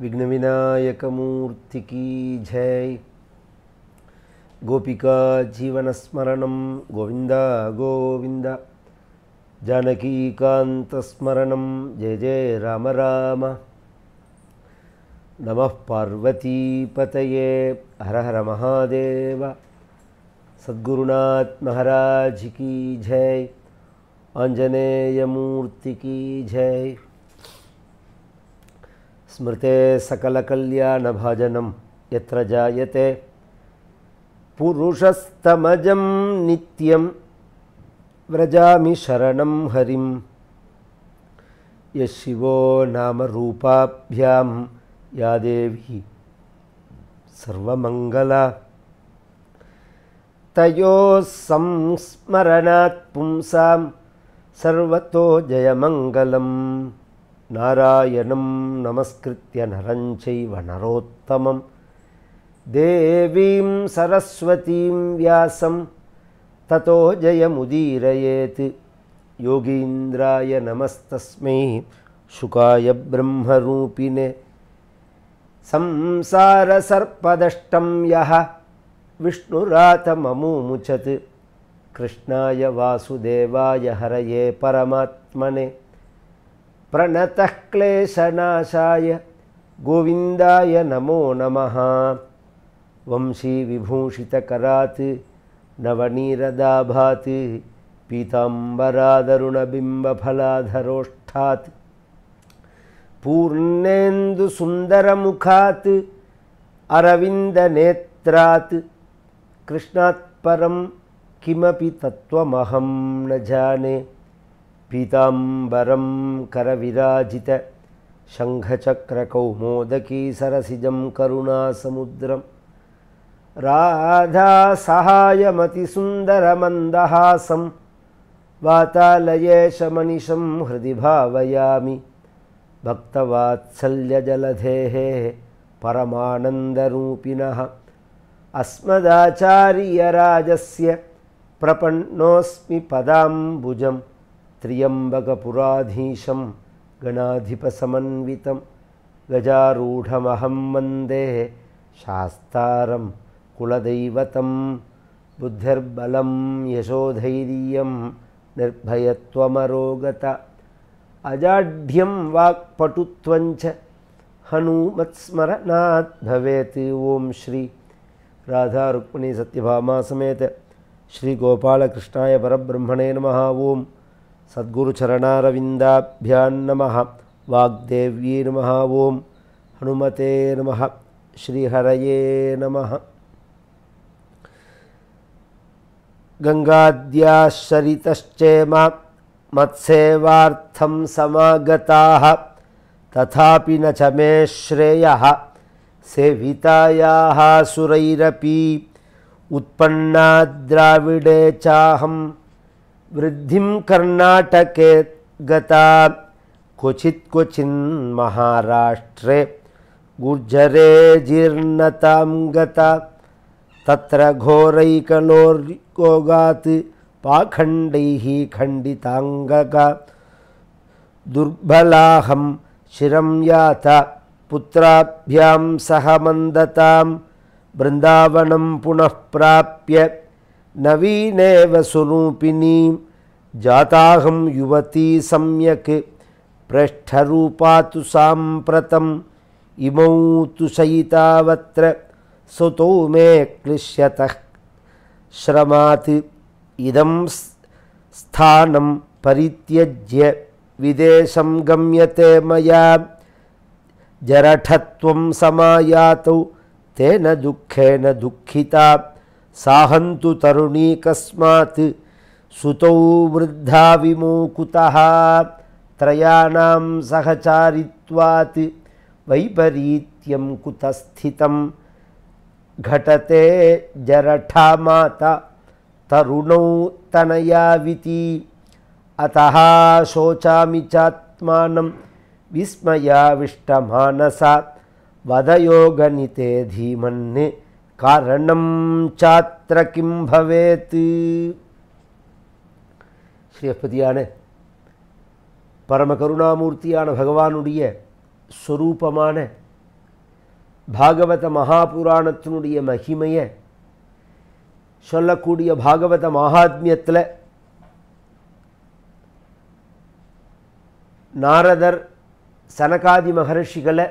विघ्न विनायक मूर्ति की जय गोपिका जीवनस्मरण गोविंद गोविंद जानकीकान्तस्मरण जय जय राम राम नम नमः पार्वतीपतये हर हर महादेव सद्गुरुनाथ महाराज की जय आंजनेय मूर्ति की जय स्मृते सकलकल्याणभजनं यत्र जायते पुरुषस्तमजं नित्यं व्रजामि शरणं हरिं यः शिवो नामरूपाभ्यां या देवी सर्वमङ्गला तयोः संस्मरणात् पुंसां सर्वतो जयमङ्गलम् नारायणं नमस्कृत्य चैव नरोत्तमं देवीं सरस्वतीं व्यासं ततो जयमुदीरयेत् योगीन्द्राय नमस्तस्मै शुकाय ब्रह्मरूपिणे संसारसर्पदष्टं यः विष्णुरातममुचत् कृष्णाय वासुदेवाय हरये परमात्मने प्रणतः क्लेशनाशाय गोविन्दाय नमो नमः वंशी विभूषितकरात् नवनीरदाभात् पीताम्बरादरुणबिम्बफलाधरोष्ठात् पूर्णेन्दुसुन्दरमुखात् अरविन्दनेत्रात् कृष्णात् परं किमपि तत्त्वमहं न जाने पीताम्बरं करविराजितशङ्खचक्रकौ सरसिजं करुणासमुद्रं राधासहायमतिसुन्दरमन्दहासं वातालये शमनिशं हृदि भावयामि भक्तवात्सल्यजलधेः परमानन्दरूपिणः अस्मदाचार्यराजस्य प्रपन्नोऽस्मि पदाम्बुजम् त्र्यम्बकपुराधीशं गणाधिपसमन्वितं गजारूढमहं वन्दे शास्तारं कुलदैवतं बुद्धिर्बलं यशोधैर्यं निर्भयत्वमरोगत अजाढ्यं वाक्पटुत्वञ्च हनुमत्स्मरणात् भवेत् ॐ श्री राधा सत्यभामा समेत श्रीगोपालकृष्णाय परब्रह्मणे नमः ॐ सद्गुरुचरणारविन्दाभ्यान्नमः वाग्देव्यै नम ॐ हनुमते नम श्रीहर नम गङ्गाद्याश्चरितश्चेम मत्सेवार्थं समागताः तथापि न च मे श्रेय सेवितायाः सुरैरपि उत्पन्ना द्राविडे चाहम वृद्धिं कर्णाटके गता क्वचित् क्वचिन्महाराष्ट्रे गुर्जरे जीर्णतां गता तत्र घोरैकलोर्योगात् पाखण्डैः खण्डिताङ्गका दुर्बलाहं शिरं यात पुत्राभ्यां सह मन्दतां वृन्दावनं पुनः प्राप्य नवीनेव स्वरूपिणीं जाताहं युवती सम्यक् पृष्ठरूपा तु साम्प्रतम् इमौ तु सयितावत्र सुतौ मे क्लिश्यतः श्रमात् इदं स्थानं परित्यज्य विदेशं गम्यते मया जरठत्वं समायातौ तेन दुःखेन दुःखिता साहन्तु तरुणी कस्मात् सुतौ वृद्धा विमोकुतः त्रयाणां सहचारित्वात् वैपरीत्यं कुतस्थितं घटते जरठा माता तरुणौ तनया विति अतः शोचामि चात्मानं विस्मयाविष्टमानसा वदयोगनिते धीमन्ने धीमन् காரணம் சாத்திர கிம் பவேத்து ஸ்ரீஸ்பதியான பரம கருணாமூர்த்தியான பகவானுடைய ஸ்வரூபமான பாகவத மகாபுராணத்தினுடைய மகிமையை சொல்லக்கூடிய பாகவத மகாத்மியத்தில் நாரதர் சனகாதி மகர்ஷிகளை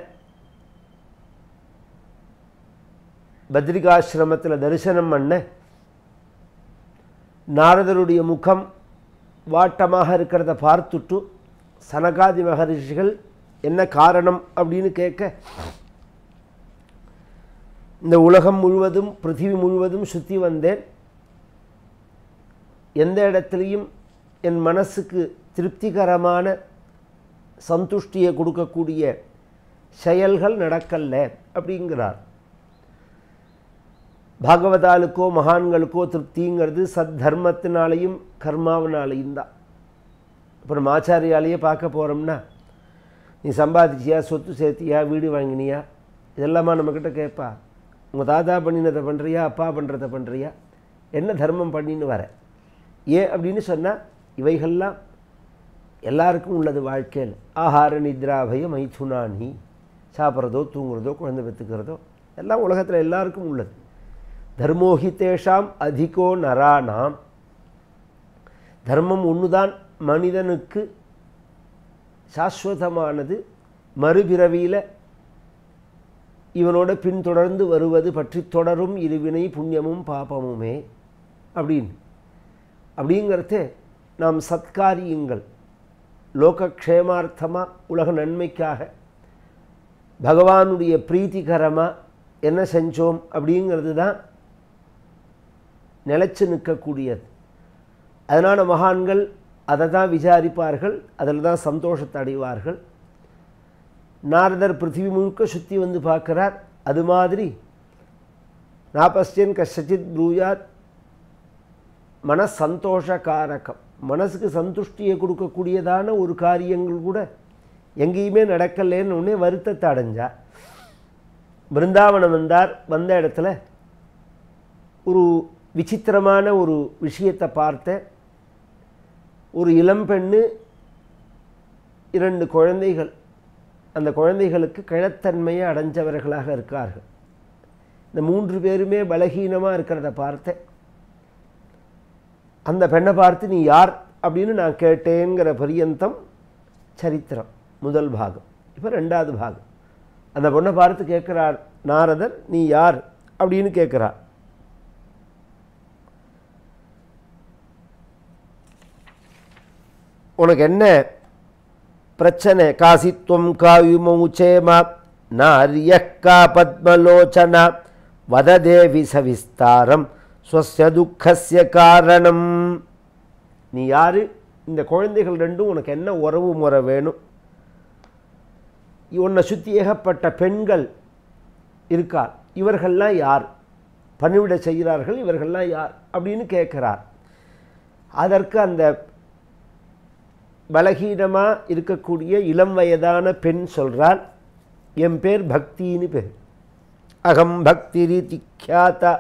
பத்ரிகாசிரமத்தில் தரிசனம் பண்ண நாரதருடைய முகம் வாட்டமாக இருக்கிறத பார்த்துட்டு சனகாதி மகரிஷிகள் என்ன காரணம் அப்படின்னு கேட்க இந்த உலகம் முழுவதும் பிருத்திவி முழுவதும் சுற்றி வந்தேன் எந்த இடத்துலையும் என் மனசுக்கு திருப்திகரமான சந்துஷ்டியை கொடுக்கக்கூடிய செயல்கள் நடக்கலை அப்படிங்கிறார் பாகவதாலுக்கோ மகான்களுக்கோ திருப்திங்கிறது சத் தர்மத்தினாலையும் கர்மாவினாலையும் தான் அப்புறம் ஆச்சாரியாலேயே பார்க்க போகிறோம்னா நீ சம்பாதிச்சியா சொத்து சேர்த்தியா வீடு வாங்கினியா இதெல்லாமா நம்மக்கிட்ட கேட்பா உங்கள் தாத்தா பண்ணினதை பண்ணுறியா அப்பா பண்ணுறதை பண்ணுறியா என்ன தர்மம் பண்ணின்னு வர ஏன் அப்படின்னு சொன்னால் இவைகள்லாம் எல்லாருக்கும் உள்ளது வாழ்க்கையில் ஆஹார நித்ராபய மைத்துனானி சாப்பிட்றதோ தூங்குறதோ குழந்தை பெற்றுக்கிறதோ எல்லாம் உலகத்தில் எல்லாருக்கும் உள்ளது தர்மோகி தேஷாம் அதிகோ நராணாம் தர்மம் ஒன்றுதான் மனிதனுக்கு சாஸ்வதமானது மறுபிறவியில் இவனோட பின்தொடர்ந்து வருவது பற்றி தொடரும் இருவினை புண்ணியமும் பாபமுமே அப்படின்னு அப்படிங்கிறத நாம் சத்காரியங்கள் லோகக்ஷேமார்த்தமாக உலக நன்மைக்காக பகவானுடைய பிரீத்திகரமாக என்ன செஞ்சோம் அப்படிங்கிறது தான் நிலச்சி நிற்கக்கூடியது அதனால் மகான்கள் அதை தான் விசாரிப்பார்கள் அதில் தான் சந்தோஷத்தை அடைவார்கள் நாரதர் பிருத்திவி முழுக்க சுற்றி வந்து பார்க்குறார் அது மாதிரி நாபஸ்டியன் கஷித் ப்ரூயாத் மன சந்தோஷ காரகம் மனசுக்கு சந்துஷ்டியை கொடுக்கக்கூடியதான ஒரு காரியங்கள் கூட எங்கேயுமே நடக்கலைன்னு உடனே வருத்தத்தை அடைஞ்சார் பிருந்தாவனம் வந்தார் வந்த இடத்துல ஒரு விசித்திரமான ஒரு விஷயத்தை பார்த்த ஒரு இளம்பெண்ணு இரண்டு குழந்தைகள் அந்த குழந்தைகளுக்கு கிழத்தன்மையை அடைஞ்சவர்களாக இருக்கார்கள் இந்த மூன்று பேருமே பலகீனமாக இருக்கிறத பார்த்தேன் அந்த பெண்ணை பார்த்து நீ யார் அப்படின்னு நான் கேட்டேங்கிற பரியந்தம் சரித்திரம் முதல் பாகம் இப்போ ரெண்டாவது பாகம் அந்த பொண்ணை பார்த்து கேட்குறார் நாரதர் நீ யார் அப்படின்னு கேட்குறார் உனக்கு என்ன பிரச்சனை காசித்வம் காயுமௌச்சேமா நாரிய கா பத்மலோச்சனா வததேவி சவிஸ்தாரம் ஸ்வசிய துக்கசிய காரணம் நீ யார் இந்த குழந்தைகள் ரெண்டும் உனக்கு என்ன உறவு முறை வேணும் உன்னை சுற்றி ஏகப்பட்ட பெண்கள் இருக்கார் இவர்கள்லாம் யார் பணிவிட செய்கிறார்கள் இவர்கள்லாம் யார் அப்படின்னு கேட்குறார் அதற்கு அந்த பலகீனமாக இருக்கக்கூடிய இளம் வயதான பெண் சொல்கிறார் என் பேர் பக்தின்னு பேர் அகம் பக்தி ரீதி கியாத்தா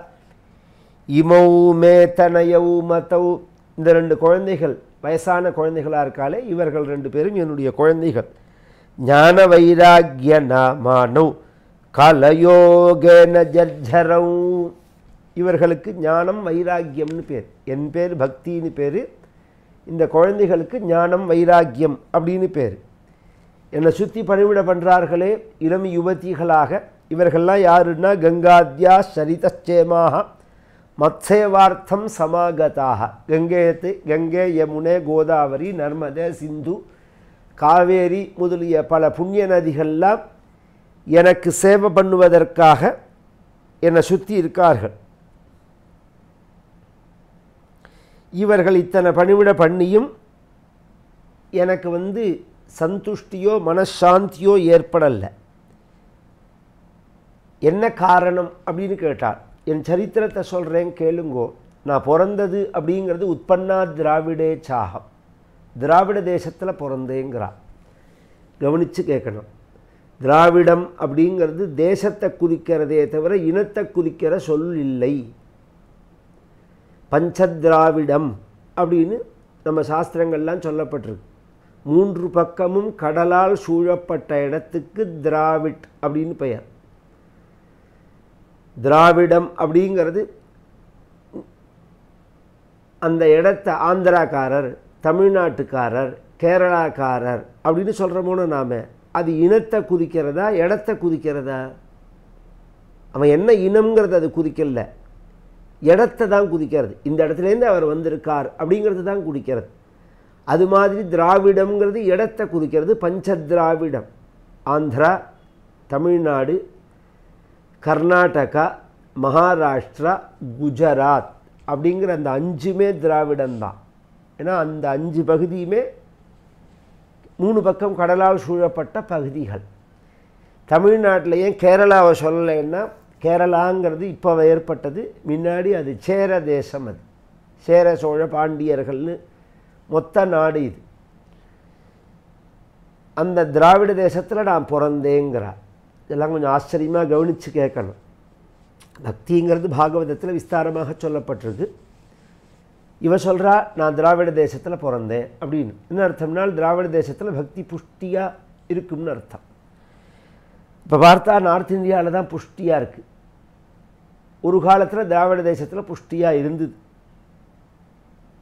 இமௌ மேத்தனையௌ மதௌ இந்த ரெண்டு குழந்தைகள் வயசான குழந்தைகளாக இருக்காலே இவர்கள் ரெண்டு பேரும் என்னுடைய குழந்தைகள் ஞான வைராக்கிய நாமானவ் கலயோகேன ஜர்ஜரவும் இவர்களுக்கு ஞானம் வைராக்கியம்னு பேர் என் பேர் பக்தின்னு பேர் இந்த குழந்தைகளுக்கு ஞானம் வைராக்கியம் அப்படின்னு பேர் என்னை சுற்றி பணிவிட பண்ணுறார்களே இளம் யுவதிகளாக இவர்கள்லாம் யாருன்னா கங்காத்யா சரிதச்சேமாக மத்சேவார்த்தம் சமாகதாக கங்கேத்து கங்கை யமுனே கோதாவரி நர்மதே சிந்து காவேரி முதலிய பல புண்ணிய நதிகள்லாம் எனக்கு சேவை பண்ணுவதற்காக என்னை சுற்றி இருக்கார்கள் இவர்கள் இத்தனை பணிவிட பண்ணியும் எனக்கு வந்து சந்துஷ்டியோ மனசாந்தியோ ஏற்படலை என்ன காரணம் அப்படின்னு கேட்டார் என் சரித்திரத்தை சொல்கிறேன் கேளுங்கோ நான் பிறந்தது அப்படிங்கிறது உற்பன்னா திராவிடே சாகம் திராவிட தேசத்தில் பிறந்தேங்கிறா கவனித்து கேட்கணும் திராவிடம் அப்படிங்கிறது தேசத்தை குறிக்கிறதே தவிர இனத்தை குறிக்கிற சொல் இல்லை பஞ்சதிராவிடம் அப்படின்னு நம்ம சாஸ்திரங்கள்லாம் சொல்லப்பட்டிருக்கு மூன்று பக்கமும் கடலால் சூழப்பட்ட இடத்துக்கு திராவிட் அப்படின்னு பெயர் திராவிடம் அப்படிங்கிறது அந்த இடத்த ஆந்திராக்காரர் தமிழ்நாட்டுக்காரர் கேரளாக்காரர் அப்படின்னு சொல்கிறோமோன்னு நாம் அது இனத்தை குறிக்கிறதா இடத்தை குறிக்கிறதா அவன் என்ன இனம்ங்கிறது அது குறிக்கல இடத்த தான் குதிக்கிறது இந்த இடத்துலேருந்து அவர் வந்திருக்கார் அப்படிங்கிறது தான் குடிக்கிறது அது மாதிரி திராவிடம்ங்கிறது இடத்த குதிக்கிறது பஞ்ச திராவிடம் ஆந்திரா தமிழ்நாடு கர்நாடகா மகாராஷ்டிரா குஜராத் அப்படிங்கிற அந்த அஞ்சுமே திராவிடம்தான் ஏன்னா அந்த அஞ்சு பகுதியுமே மூணு பக்கம் கடலால் சூழப்பட்ட பகுதிகள் தமிழ்நாட்டில் ஏன் கேரளாவை சொல்லலைன்னா கேரளாங்கிறது இப்போ ஏற்பட்டது முன்னாடி அது சேர தேசம் அது சேர சோழ பாண்டியர்கள்னு மொத்த நாடு இது அந்த திராவிட தேசத்தில் நான் பிறந்தேங்கிறார் இதெல்லாம் கொஞ்சம் ஆச்சரியமாக கவனித்து கேட்கணும் பக்திங்கிறது பாகவதத்தில் விஸ்தாரமாக சொல்லப்பட்டிருக்கு இவ சொல்கிறா நான் திராவிட தேசத்தில் பிறந்தேன் அப்படின்னு என்ன அர்த்தம்னால் திராவிட தேசத்தில் பக்தி புஷ்டியாக இருக்கும்னு அர்த்தம் இப்போ பார்த்தா நார்த் இந்தியாவில் தான் புஷ்டியாக இருக்குது ஒரு காலத்தில் திராவிட தேசத்தில் புஷ்டியாக இருந்தது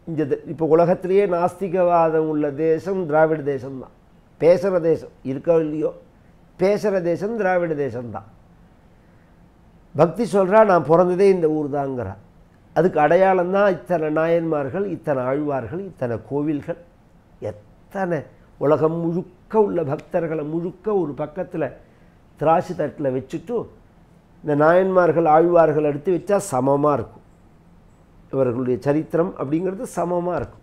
இந்த இப்போ உலகத்திலேயே நாஸ்திகவாதம் உள்ள தேசம் திராவிட தேசம்தான் பேசுகிற தேசம் இருக்கோ இல்லையோ பேசுகிற தேசம் திராவிட தேசம்தான் பக்தி சொல்கிறா நான் பிறந்ததே இந்த ஊர் தாங்கிறா அதுக்கு அடையாளம் தான் இத்தனை நாயன்மார்கள் இத்தனை ஆழ்வார்கள் இத்தனை கோவில்கள் எத்தனை உலகம் முழுக்க உள்ள பக்தர்களை முழுக்க ஒரு பக்கத்தில் திராட்சை தட்டில் வச்சுட்டு இந்த நாயன்மார்கள் ஆழ்வார்கள் எடுத்து வச்சா சமமாக இருக்கும் இவர்களுடைய சரித்திரம் அப்படிங்கிறது சமமாக இருக்கும்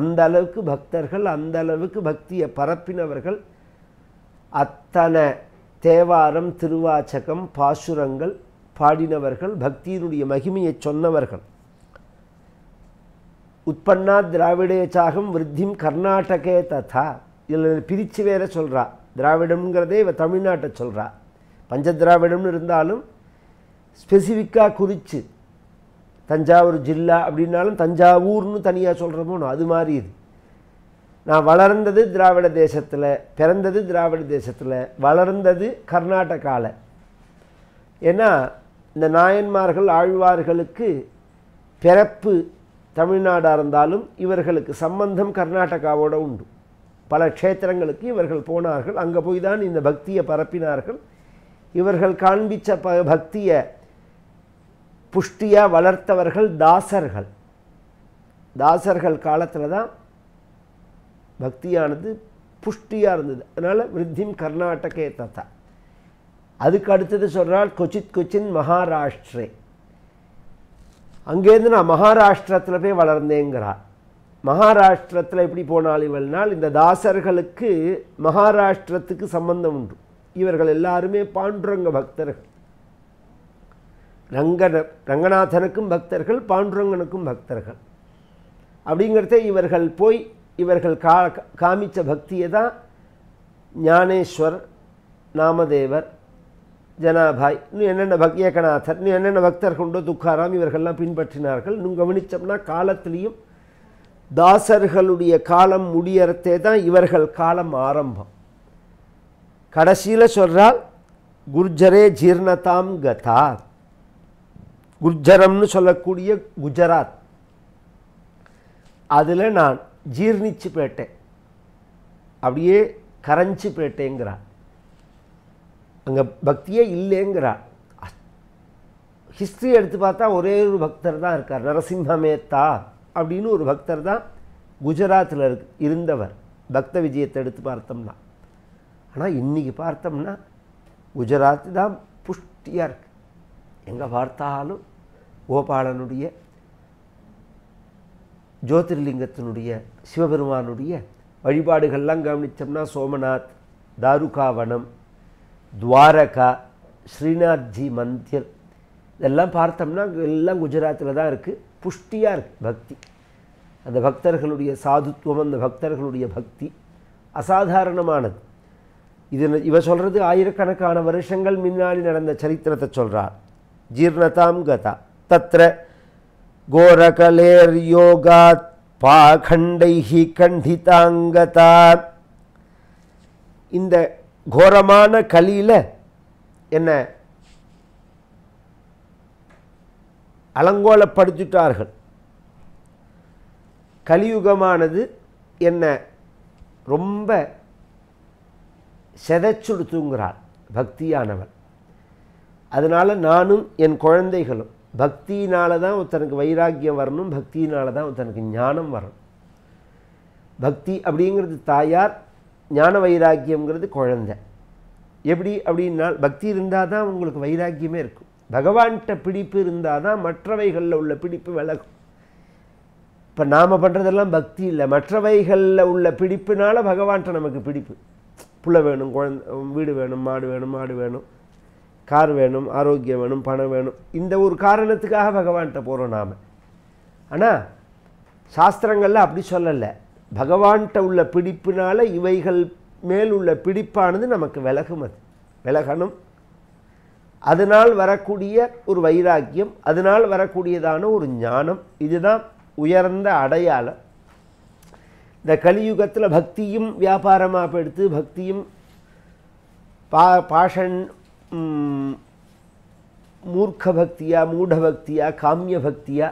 அந்த அளவுக்கு பக்தர்கள் அந்த அளவுக்கு பக்தியை பரப்பினவர்கள் அத்தனை தேவாரம் திருவாச்சகம் பாசுரங்கள் பாடினவர்கள் பக்தியினுடைய மகிமையை சொன்னவர்கள் உற்பன்னா திராவிடேச்சாகம் விருத்திம் கர்நாடகே ததா இதில் பிரித்து வேற சொல்கிறா திராவிடம்ங்கிறதே இவ தமிழ்நாட்டை சொல்கிறா பஞ்ச திராவிடம்னு இருந்தாலும் ஸ்பெசிஃபிக்காக குறித்து தஞ்சாவூர் ஜில்லா அப்படின்னாலும் தஞ்சாவூர்னு தனியாக சொல்கிறமோ அது மாதிரி இது நான் வளர்ந்தது திராவிட தேசத்தில் பிறந்தது திராவிட தேசத்தில் வளர்ந்தது கர்நாடகாவில் ஏன்னா இந்த நாயன்மார்கள் ஆழ்வார்களுக்கு பிறப்பு தமிழ்நாடாக இருந்தாலும் இவர்களுக்கு சம்பந்தம் கர்நாடகாவோடு உண்டு பல க்ஷேத்திரங்களுக்கு இவர்கள் போனார்கள் அங்கே போய் தான் இந்த பக்தியை பரப்பினார்கள் இவர்கள் காண்பித்த ப பக்தியை புஷ்டியாக வளர்த்தவர்கள் தாசர்கள் தாசர்கள் காலத்தில் தான் பக்தியானது புஷ்டியாக இருந்தது அதனால் விருத்திம் கர்நாடகே தத்தா அதுக்கு அடுத்தது சொல்கிறால் கொச்சித் கொச்சின் மகாராஷ்டிரே அங்கேருந்து நான் மகாராஷ்டிரத்தில் போய் வளர்ந்தேங்கிறார் மகாராஷ்டிரத்தில் எப்படி போனால் இவள் நாள் இந்த தாசர்களுக்கு மகாராஷ்டிரத்துக்கு சம்பந்தம் உண்டு இவர்கள் எல்லாருமே பாண்டுரங்க பக்தர்கள் ரங்க ரங்கநாதனுக்கும் பக்தர்கள் பாண்டுரங்கனுக்கும் பக்தர்கள் அப்படிங்கிறத இவர்கள் போய் இவர்கள் கா காமிச்ச பக்தியை தான் ஞானேஸ்வர் நாமதேவர் ஜனாபாய் இன்னும் என்னென்ன பக் ஏகநாதர் இன்னும் என்னென்ன பக்தர்கள் உண்டோ துக்காராம் இவர்கள்லாம் பின்பற்றினார்கள் இன்னும் கவனித்தோம்னா காலத்திலையும் தாசர்களுடைய காலம் முடியறதே தான் இவர்கள் காலம் ஆரம்பம் கடைசியில் சொல்கிறால் குர்ஜரே ஜீர்ணதாம் கதா குர்ஜரம்னு சொல்லக்கூடிய குஜராத் அதில் நான் ஜீர்ணிச்சு போயிட்டேன் அப்படியே கரைஞ்சி போயிட்டேங்கிறார் அங்கே பக்தியே இல்லைங்கிறார் ஹிஸ்ட்ரி எடுத்து பார்த்தா ஒரே ஒரு பக்தர் தான் இருக்கார் நரசிம்ஹமேத்தா அப்படின்னு ஒரு பக்தர் தான் குஜராத்தில் இருக்கு இருந்தவர் பக்த விஜயத்தை எடுத்து பார்த்தோம்னா ஆனால் இன்றைக்கி பார்த்தோம்னா குஜராத் தான் புஷ்டியாக இருக்குது எங்கே பார்த்தாலும் கோபாலனுடைய ஜோதிர்லிங்கத்தினுடைய சிவபெருமானுடைய வழிபாடுகள்லாம் கவனித்தோம்னா சோமநாத் தாருகாவனம் துவாரகா ஸ்ரீநாத்ஜி மந்திர் இதெல்லாம் பார்த்தோம்னா எல்லாம் குஜராத்தில் தான் இருக்குது புஷ்டியாக இருக்குது பக்தி அந்த பக்தர்களுடைய சாதுத்துவம் அந்த பக்தர்களுடைய பக்தி அசாதாரணமானது இது இவ சொல்கிறது ஆயிரக்கணக்கான வருஷங்கள் முன்னாடி நடந்த சரித்திரத்தை சொல்கிறார் ஜீர்ணதாம் கதா தத்திர கோரகலேர் யோகாத் பாகண்டைஹி கண்டிதாங்கதா இந்த கோரமான கலியில் என்ன அலங்கோலப்படுத்திட்டார்கள் கலியுகமானது என்னை ரொம்ப செதைச்சுடுத்துங்கிறார் பக்தியானவர் அதனால் நானும் என் குழந்தைகளும் பக்தியினால தான் ஒருத்தனுக்கு வைராக்கியம் வரணும் பக்தியினால தான் ஒருத்தனுக்கு ஞானம் வரணும் பக்தி அப்படிங்கிறது தாயார் ஞான வைராக்கியங்கிறது குழந்தை எப்படி அப்படின்னா பக்தி இருந்தால் தான் உங்களுக்கு வைராக்கியமே இருக்கும் பகவான்கிட்ட பிடிப்பு இருந்தால் தான் மற்றவைகளில் உள்ள பிடிப்பு விலகும் இப்போ நாம் பண்ணுறதெல்லாம் பக்தி இல்லை மற்றவைகளில் உள்ள பிடிப்புனால பகவான்கிட்ட நமக்கு பிடிப்பு புள்ள வேணும் குழந்த வீடு வேணும் மாடு வேணும் மாடு வேணும் கார் வேணும் ஆரோக்கியம் வேணும் பணம் வேணும் இந்த ஒரு காரணத்துக்காக பகவான்கிட்ட போகிறோம் நாம் ஆனால் சாஸ்திரங்களில் அப்படி சொல்லலை பகவான்கிட்ட உள்ள பிடிப்புனால இவைகள் மேல் உள்ள பிடிப்பானது நமக்கு விலகும் அது விலகணும் அதனால் வரக்கூடிய ஒரு வைராக்கியம் அதனால் வரக்கூடியதான ஒரு ஞானம் இதுதான் உயர்ந்த அடையாளம் இந்த கலியுகத்தில் பக்தியும் வியாபாரமாக எடுத்து பக்தியும் பா பாஷன் மூர்க்க பக்தியா மூட பக்தியா காமிய பக்தியா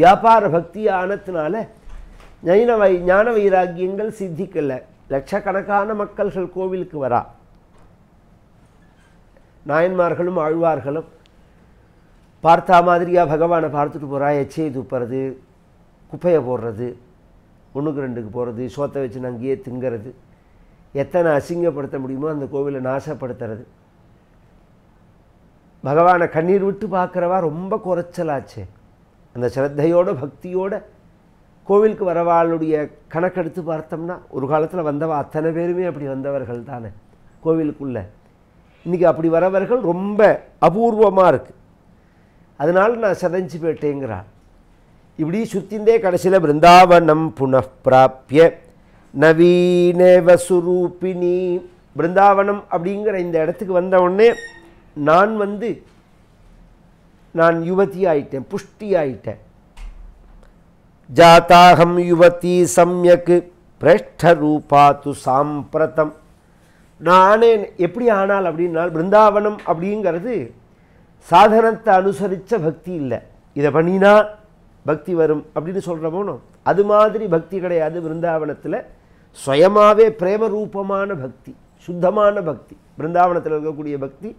வியாபார பக்தி ஆனதுனால ஞான வை ஞான வைராக்கியங்கள் சித்திக்கலை லட்சக்கணக்கான மக்கள்கள் கோவிலுக்கு வரா நாயன்மார்களும் ஆழ்வார்களும் பார்த்தா மாதிரியாக பகவானை பார்த்துட்டு போகிறா எச்சையை துப்புறது குப்பையை போடுறது ஒன்றுக்கு ரெண்டுக்கு போகிறது சோத்தை வச்சு அங்கேயே திங்கிறது எத்தனை அசிங்கப்படுத்த முடியுமோ அந்த கோவிலை நாசப்படுத்துறது பகவானை கண்ணீர் விட்டு பார்க்குறவா ரொம்ப குறைச்சலாச்சே அந்த சிரத்தையோடு பக்தியோடு கோவிலுக்கு வரவாளுடைய கணக்கெடுத்து பார்த்தோம்னா ஒரு காலத்தில் வந்தவா அத்தனை பேருமே அப்படி வந்தவர்கள் தானே கோவிலுக்குள்ளே இன்றைக்கி அப்படி வரவர்கள் ரொம்ப அபூர்வமாக இருக்குது அதனால் நான் சதஞ்சு போயிட்டேங்கிறான் இப்படி சுத்திந்தே கடைசியில் பிருந்தாவனம் புனப்பிராபிய நவீனவசுரூபிணி பிருந்தாவனம் அப்படிங்கிற இந்த இடத்துக்கு வந்த உடனே நான் வந்து நான் யுவதி ஆயிட்டேன் புஷ்டி ஆயிட்டேன் ஜாத்தாகம் யுவதி சமயக்கு பிரஷ்டரூபாத்து சாம்பிரதம் நான் ஆனேன் எப்படி ஆனால் அப்படின்னால் பிருந்தாவனம் அப்படிங்கிறது சாதனத்தை அனுசரித்த பக்தி இல்லை இதை பண்ணினா பக்தி வரும் அப்படின்னு சொல்கிற போனோம் அது மாதிரி பக்தி கிடையாது பிருந்தாவனத்தில் சுயமாகவே பிரேம ரூபமான பக்தி சுத்தமான பக்தி பிருந்தாவனத்தில் இருக்கக்கூடிய பக்தி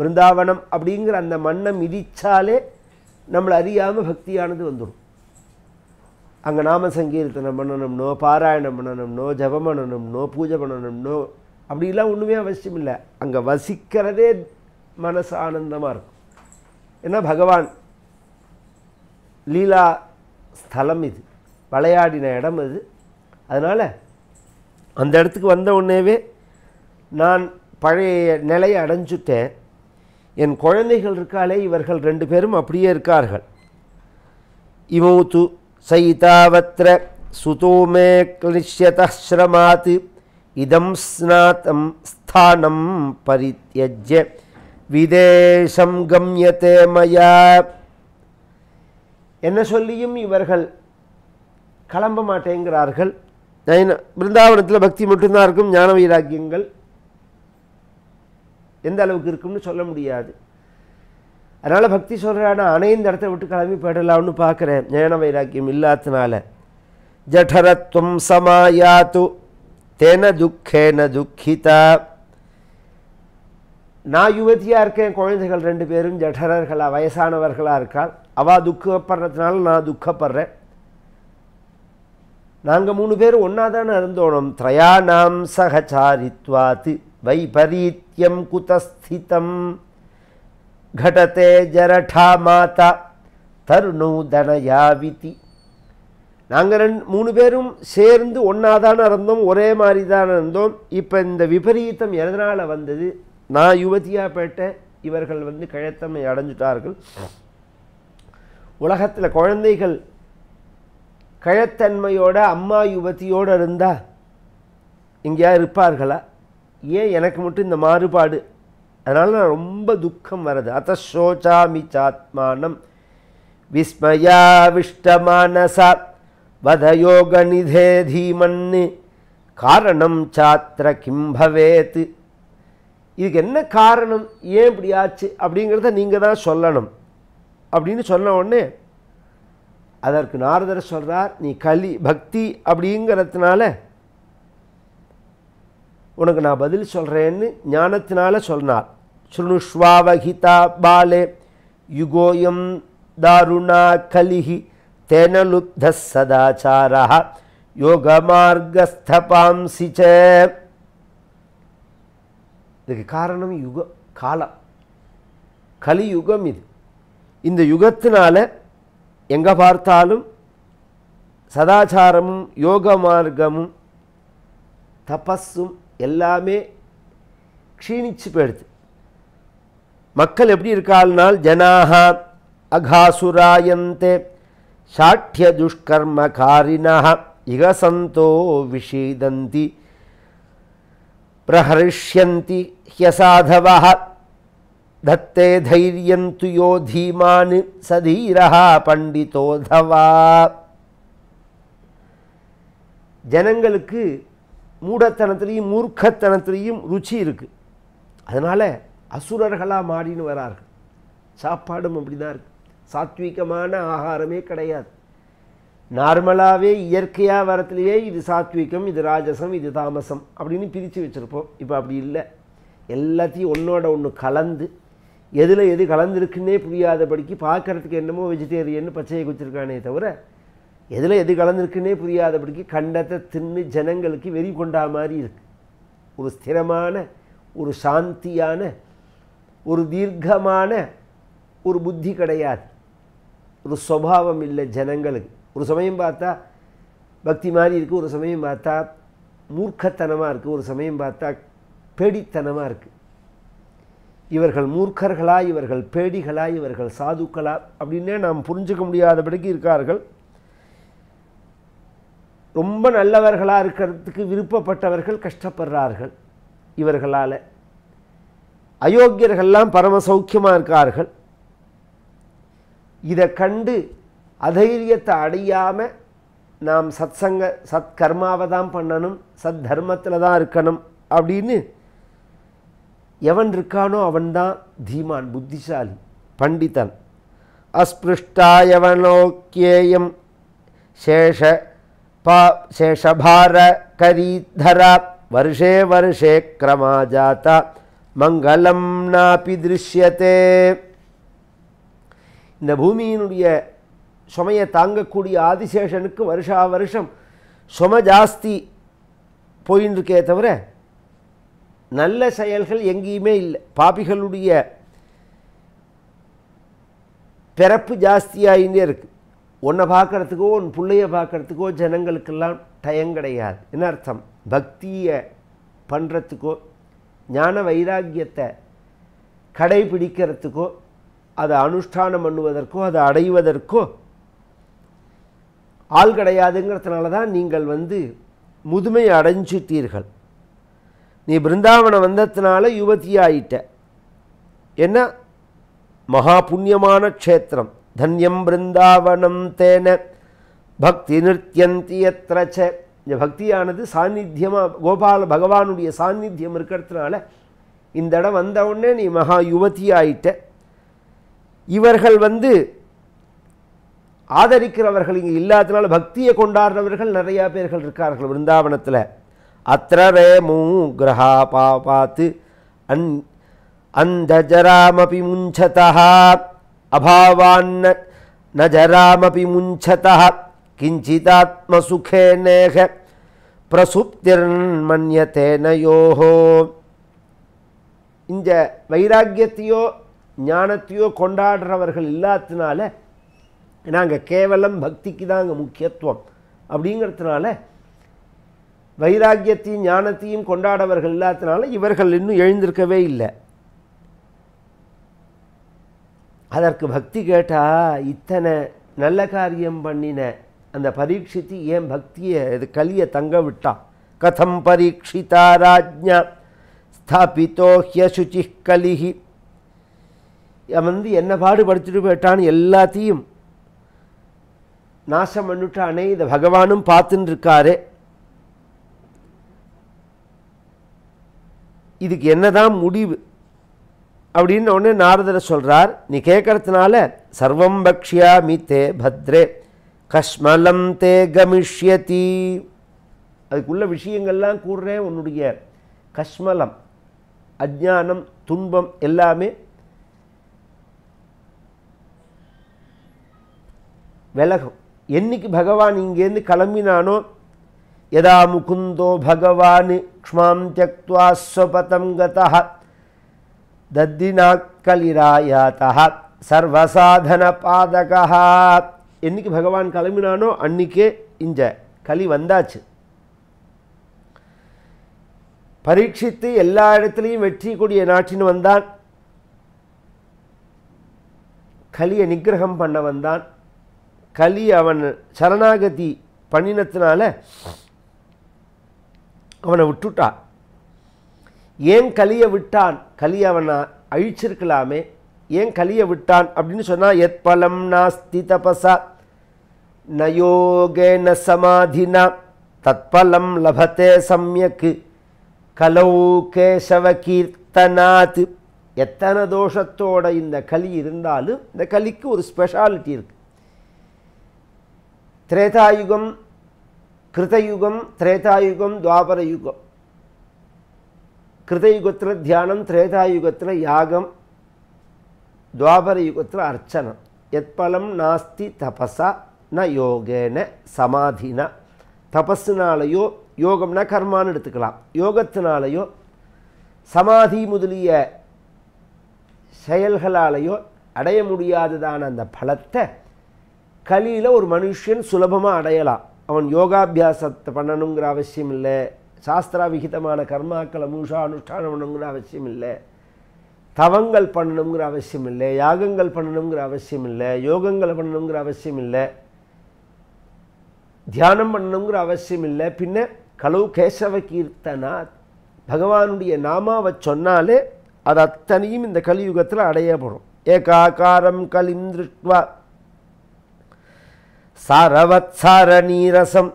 பிருந்தாவனம் அப்படிங்கிற அந்த மண்ணை மிதித்தாலே நம்மளை அறியாமல் பக்தியானது வந்துடும் அங்கே நாம சங்கீர்த்தனம் பண்ணணும்னோ பாராயணம் பண்ணணும்னோ ஜபம் பண்ணணும்னோ பூஜை பண்ணணும்னோ அப்படிலாம் ஒன்றுமே அவசியம் இல்லை அங்கே வசிக்கிறதே மனசு ஆனந்தமாக இருக்கும் ஏன்னா பகவான் லீலா ஸ்தலம் இது விளையாடின இடம் அது அதனால் அந்த இடத்துக்கு வந்த உடனேவே நான் பழைய நிலையை அடைஞ்சுட்டேன் என் குழந்தைகள் இருக்காலே இவர்கள் ரெண்டு பேரும் அப்படியே இருக்கார்கள் இமூத்து சைதாவத்ர சுதோமே கிளிஷ்யதிரமாத்து இதம் ஸ்நாதம் ஸ்தானம் பரித்தியஜ விதேசம் கம்யத்தே மயா என்ன சொல்லியும் இவர்கள் கிளம்ப மாட்டேங்கிறார்கள் பிருந்தாவனத்தில் பக்தி மட்டும்தான் இருக்கும் ஞான வைராக்கியங்கள் எந்த அளவுக்கு இருக்கும்னு சொல்ல முடியாது அதனால் பக்தி சொல்கிறான் அனைந்த இடத்த விட்டு கிளம்பி போயிடலாம்னு பார்க்குறேன் ஞான வைராக்கியம் இல்லாததுனால ஜடரத்வம் சமாயாத்து தேன துக்கேன துக்கிதா நான் யுவதியாக இருக்கேன் குழந்தைகள் ரெண்டு பேரும் ஜடரர்களாக வயசானவர்களாக இருக்காள் அவள் துக்கப்படுறதுனால நான் துக்கப்படுறேன் நாங்கள் மூணு பேர் ஒன்றா தானே இருந்தோனோம் திரயானாம் சகச்சாரித்வாத்து வைபரீத்தியம் குதஸ்திதம் கடத்தே ஜரடா மாதா तरुणोदनया நாங்கள் ரெண்டு மூணு பேரும் சேர்ந்து ஒன்றா தானே இருந்தோம் ஒரே மாதிரி தானே இருந்தோம் இப்போ இந்த விபரீதம் எதனால் வந்தது நான் யுவதியாக போயிட்டேன் இவர்கள் வந்து கிழத்தமை அடைஞ்சிட்டார்கள் உலகத்தில் குழந்தைகள் கழத்தன்மையோட அம்மா யுவதியோடு இருந்தால் இங்கேயா இருப்பார்களா ஏன் எனக்கு மட்டும் இந்த மாறுபாடு அதனால் நான் ரொம்ப துக்கம் வருது அத்த சோச்சாமி சாத்மானம் விஸ்மயா விஷ்டமானசா வதயோகநிதே தீமன்னு காரணம் சாத்திர கிம்பவேத்து இதுக்கு என்ன காரணம் ஏன் இப்படி ஆச்சு அப்படிங்கிறத நீங்கள் தான் சொல்லணும் அப்படின்னு சொன்ன உடனே அதற்கு நாரதர் சொல்கிறார் நீ கலி பக்தி அப்படிங்கிறதுனால உனக்கு நான் பதில் சொல்கிறேன்னு ஞானத்தினால சொன்னார் சுணுஷ்வாவகிதா பாலே யுகோயம் தாருணா கலிஹி தேன லுப்த சதாச்சாரா யோகமார்கஸ்தபாம்சி இதுக்கு காரணம் யுக காலம் கலியுகம் இது இந்த யுகத்தினால எங்கே பார்த்தாலும் சதாச்சாரமும் யோக மார்க்கமும் தபஸும் எல்லாமே க்ஷீணிச்சு போயிடுது மக்கள் எப்படி இருக்காள்னால் ஜனாக அகாசுராயந்தே சாட்யதுஷ்கர்மகாரிணः இக சந்தோ விஷீதந்தி பிரஹரிஷ்யந்தி ஹியசாதவா தத்தே தைரியந்து யோ தீமான் சதீரா பண்டிதோதவா ஜனங்களுக்கு மூடத்தனத்திலையும் மூர்க்கத்தனத்திலையும் ருச்சி இருக்குது அதனால் அசுரர்களாக மாறின்னு வரார்கள் சாப்பாடும் அப்படி தான் இருக்குது சாத்விகமான ஆகாரமே கிடையாது நார்மலாகவே இயற்கையாக வரத்துலையே இது சாத்விகம் இது ராஜசம் இது தாமசம் அப்படின்னு பிரித்து வச்சுருப்போம் இப்போ அப்படி இல்லை எல்லாத்தையும் ஒன்றோட ஒன்று கலந்து எதில் எது கலந்துருக்குன்னே புரியாதபடிக்கு பார்க்குறதுக்கு என்னமோ வெஜிடேரியன் பச்சையை குச்சிருக்கானே தவிர எதில் எது கலந்துருக்குன்னே புரியாதபடிக்கு கண்டத்தை தின்னு ஜனங்களுக்கு வெறி கொண்டா மாதிரி இருக்குது ஒரு ஸ்திரமான ஒரு சாந்தியான ஒரு தீர்க்கமான ஒரு புத்தி கிடையாது ஒரு சுவாவம் இல்லை ஜனங்களுக்கு ஒரு சமயம் பார்த்தா பக்தி மாதிரி இருக்குது ஒரு சமயம் பார்த்தா மூர்க்கத்தனமாக இருக்குது ஒரு சமயம் பார்த்தா பேடித்தனமாக இருக்குது இவர்கள் மூர்க்கர்களா இவர்கள் பேடிகளா இவர்கள் சாதுக்களா அப்படின்னே நாம் புரிஞ்சுக்க முடியாதபடிக்கு இருக்கார்கள் ரொம்ப நல்லவர்களாக இருக்கிறதுக்கு விருப்பப்பட்டவர்கள் கஷ்டப்படுறார்கள் இவர்களால் அயோக்கியர்கள்லாம் பரம சௌக்கியமாக இருக்கார்கள் இதை கண்டு அதைரியத்தை அடையாமல் நாம் சத் சத்கர்மாவை தான் பண்ணணும் சத் தர்மத்தில் தான் இருக்கணும் அப்படின்னு எவன் இருக்கானோ அவன்தான் தீமான் புத்திசாலி பண்டிதன் அஸ்பிருஷ்டாயவனோக்கியேயம் சேஷ பா சேஷபார கரீதரா வருஷே வருஷே கிரமாஜாத்தா மங்களம் நாபி திருஷ்யத்தே இந்த பூமியினுடைய சுமையை தாங்கக்கூடிய ஆதிசேஷனுக்கு வருஷா வருஷம் சும ஜாஸ்தி போயின்னு தவிர நல்ல செயல்கள் எங்கேயுமே இல்லை பாபிகளுடைய பிறப்பு ஜாஸ்தியாகினே இருக்குது உன்னை பார்க்குறதுக்கோ உன் பிள்ளைய பார்க்குறதுக்கோ ஜனங்களுக்கெல்லாம் டயம் கிடையாது என்ன அர்த்தம் பக்தியை பண்ணுறதுக்கோ ஞான வைராக்கியத்தை கடைபிடிக்கிறதுக்கோ அதை அனுஷ்டானம் பண்ணுவதற்கோ அதை அடைவதற்கோ ஆள் கிடையாதுங்கிறதுனால தான் நீங்கள் வந்து முதுமை அடைஞ்சிட்டீர்கள் நீ பிருந்தாவனம் வந்ததுனால யுவதியாயிட்ட என்ன மகா புண்ணியமான க்ஷேத்திரம் தன்யம் பிருந்தாவனம் தேன பக்தி நிறுத்தியந்தி எத்திரச்ச இந்த பக்தியானது சாநித்தியமாக கோபால பகவானுடைய சாநித்தியம் இருக்கிறதுனால இந்த இடம் வந்த உடனே நீ மகா யுவதி ஆயிட்ட இவர்கள் வந்து ஆதரிக்கிறவர்கள் இங்கே இல்லாதனால பக்தியை கொண்டாடுறவர்கள் நிறையா பேர்கள் இருக்கார்கள் விருந்தாவனத்தில் அத்திரவே மூ கிரகா பாபாத்து அந் அந்த ஜராமபி முஞ்சதா அபாவான் ந ஜராமபி முஞ்சதா கிஞ்சிதாத்மசுகே நேக பிரசுப்திர்மன்யத்தேனையோஹோ இந்த வைராக்கியத்தையோ ஞானத்தையோ கொண்டாடுறவர்கள் இல்லாததுனால நாங்கள் கேவலம் பக்திக்கு தான் அங்கே முக்கியத்துவம் அப்படிங்கிறதுனால வைராக்கியத்தையும் ஞானத்தையும் கொண்டாடவர்கள் இல்லாததுனால இவர்கள் இன்னும் எழுந்திருக்கவே இல்லை அதற்கு பக்தி கேட்டால் இத்தனை நல்ல காரியம் பண்ணின அந்த பரீட்சித்து ஏன் பக்தியை இது கலியை தங்க விட்டான் கதம் பரீட்சிதா ராஜ்யா ஸ்தாபித்தோ சுச்சி கலிஹி வந்து என்ன பாடுபடுத்திட்டு போயிட்டான்னு எல்லாத்தையும் நாசம் பண்ணிட்டானே இதை பகவானும் பார்த்துன்னு இருக்காரு இதுக்கு என்னதான் முடிவு அப்படின்னு ஒன்று நாரதரை சொல்கிறார் நீ கேட்கறதுனால சர்வம் பக்ஷியா மீத்தே பத்ரே கஷ்மலம் தே கமிஷ்யதி அதுக்குள்ள விஷயங்கள்லாம் கூடுறேன் உன்னுடைய கஷ்மலம் அஜானம் துன்பம் எல்லாமே விலகும் என்னைக்கு பகவான் இங்கேருந்து கிளம்பினானோ எதா முகுந்தோ பகவான் க்ஷ்மாம் தியக்துவா ஸ்வபதம் கதா தத்தினாக்கலிராயாத்தா சர்வசாதன பாதகா என்னைக்கு பகவான் கிளம்பினானோ அன்றைக்கே இஞ்ச களி வந்தாச்சு பரீட்சித்து எல்லா இடத்துலையும் வெற்றி கூடிய நாட்டின்னு வந்தான் கலியை நிகிரகம் பண்ண வந்தான் கலி அவன் சரணாகதி பண்ணினத்தினால அவனை விட்டுட்டான் ஏன் கலியை விட்டான் கலி அவனை அழிச்சிருக்கலாமே ஏன் கலியை விட்டான் அப்படின்னு சொன்னால் எத் பலம் நாஸ்தி தபசா நயோகே ந சமாதினா தத்பலம் லபத்தே சமயக்கு கலௌ கேசவ கீர்த்தனாத் எத்தனை தோஷத்தோட இந்த கலி இருந்தாலும் இந்த கலிக்கு ஒரு ஸ்பெஷாலிட்டி இருக்குது திரேதாயுகம் கிருதயுகம் திரேதாயுகம் துவாபர யுகம் கிருதயுகத்தில் தியானம் திரேதாயுகத்தில் யாகம் துவாபர யுகத்தில் அர்ச்சனம் எத்பலம் நாஸ்தி தபசா ந யோகேன சமாதினா தபஸுனாலேயோ யோகம்னா கர்மான்னு எடுத்துக்கலாம் யோகத்தினாலேயோ சமாதி முதலிய செயல்களாலேயோ அடைய முடியாததான அந்த பலத்தை கலியில் ஒரு மனுஷன் சுலபமாக அடையலாம் அவன் யோகாபியாசத்தை பண்ணணுங்கிற அவசியம் இல்லை சாஸ்திராவிகிதமான கர்மாக்களை மூஷா அனுஷ்டானம் பண்ணணுங்கிற அவசியம் இல்லை தவங்கள் பண்ணணுங்கிற அவசியம் இல்லை யாகங்கள் பண்ணணுங்கிற அவசியம் இல்லை யோகங்கள் பண்ணணுங்கிற அவசியம் இல்லை தியானம் பண்ணணுங்கிற அவசியம் இல்லை பின்ன கலவு கேசவ கீர்த்தனாத் பகவானுடைய நாமாவை சொன்னாலே அது அத்தனையும் இந்த கலியுகத்தில் அடையப்படும் ஏகாக்காரம் கலிந்திருவா सारवत्सारनीरसं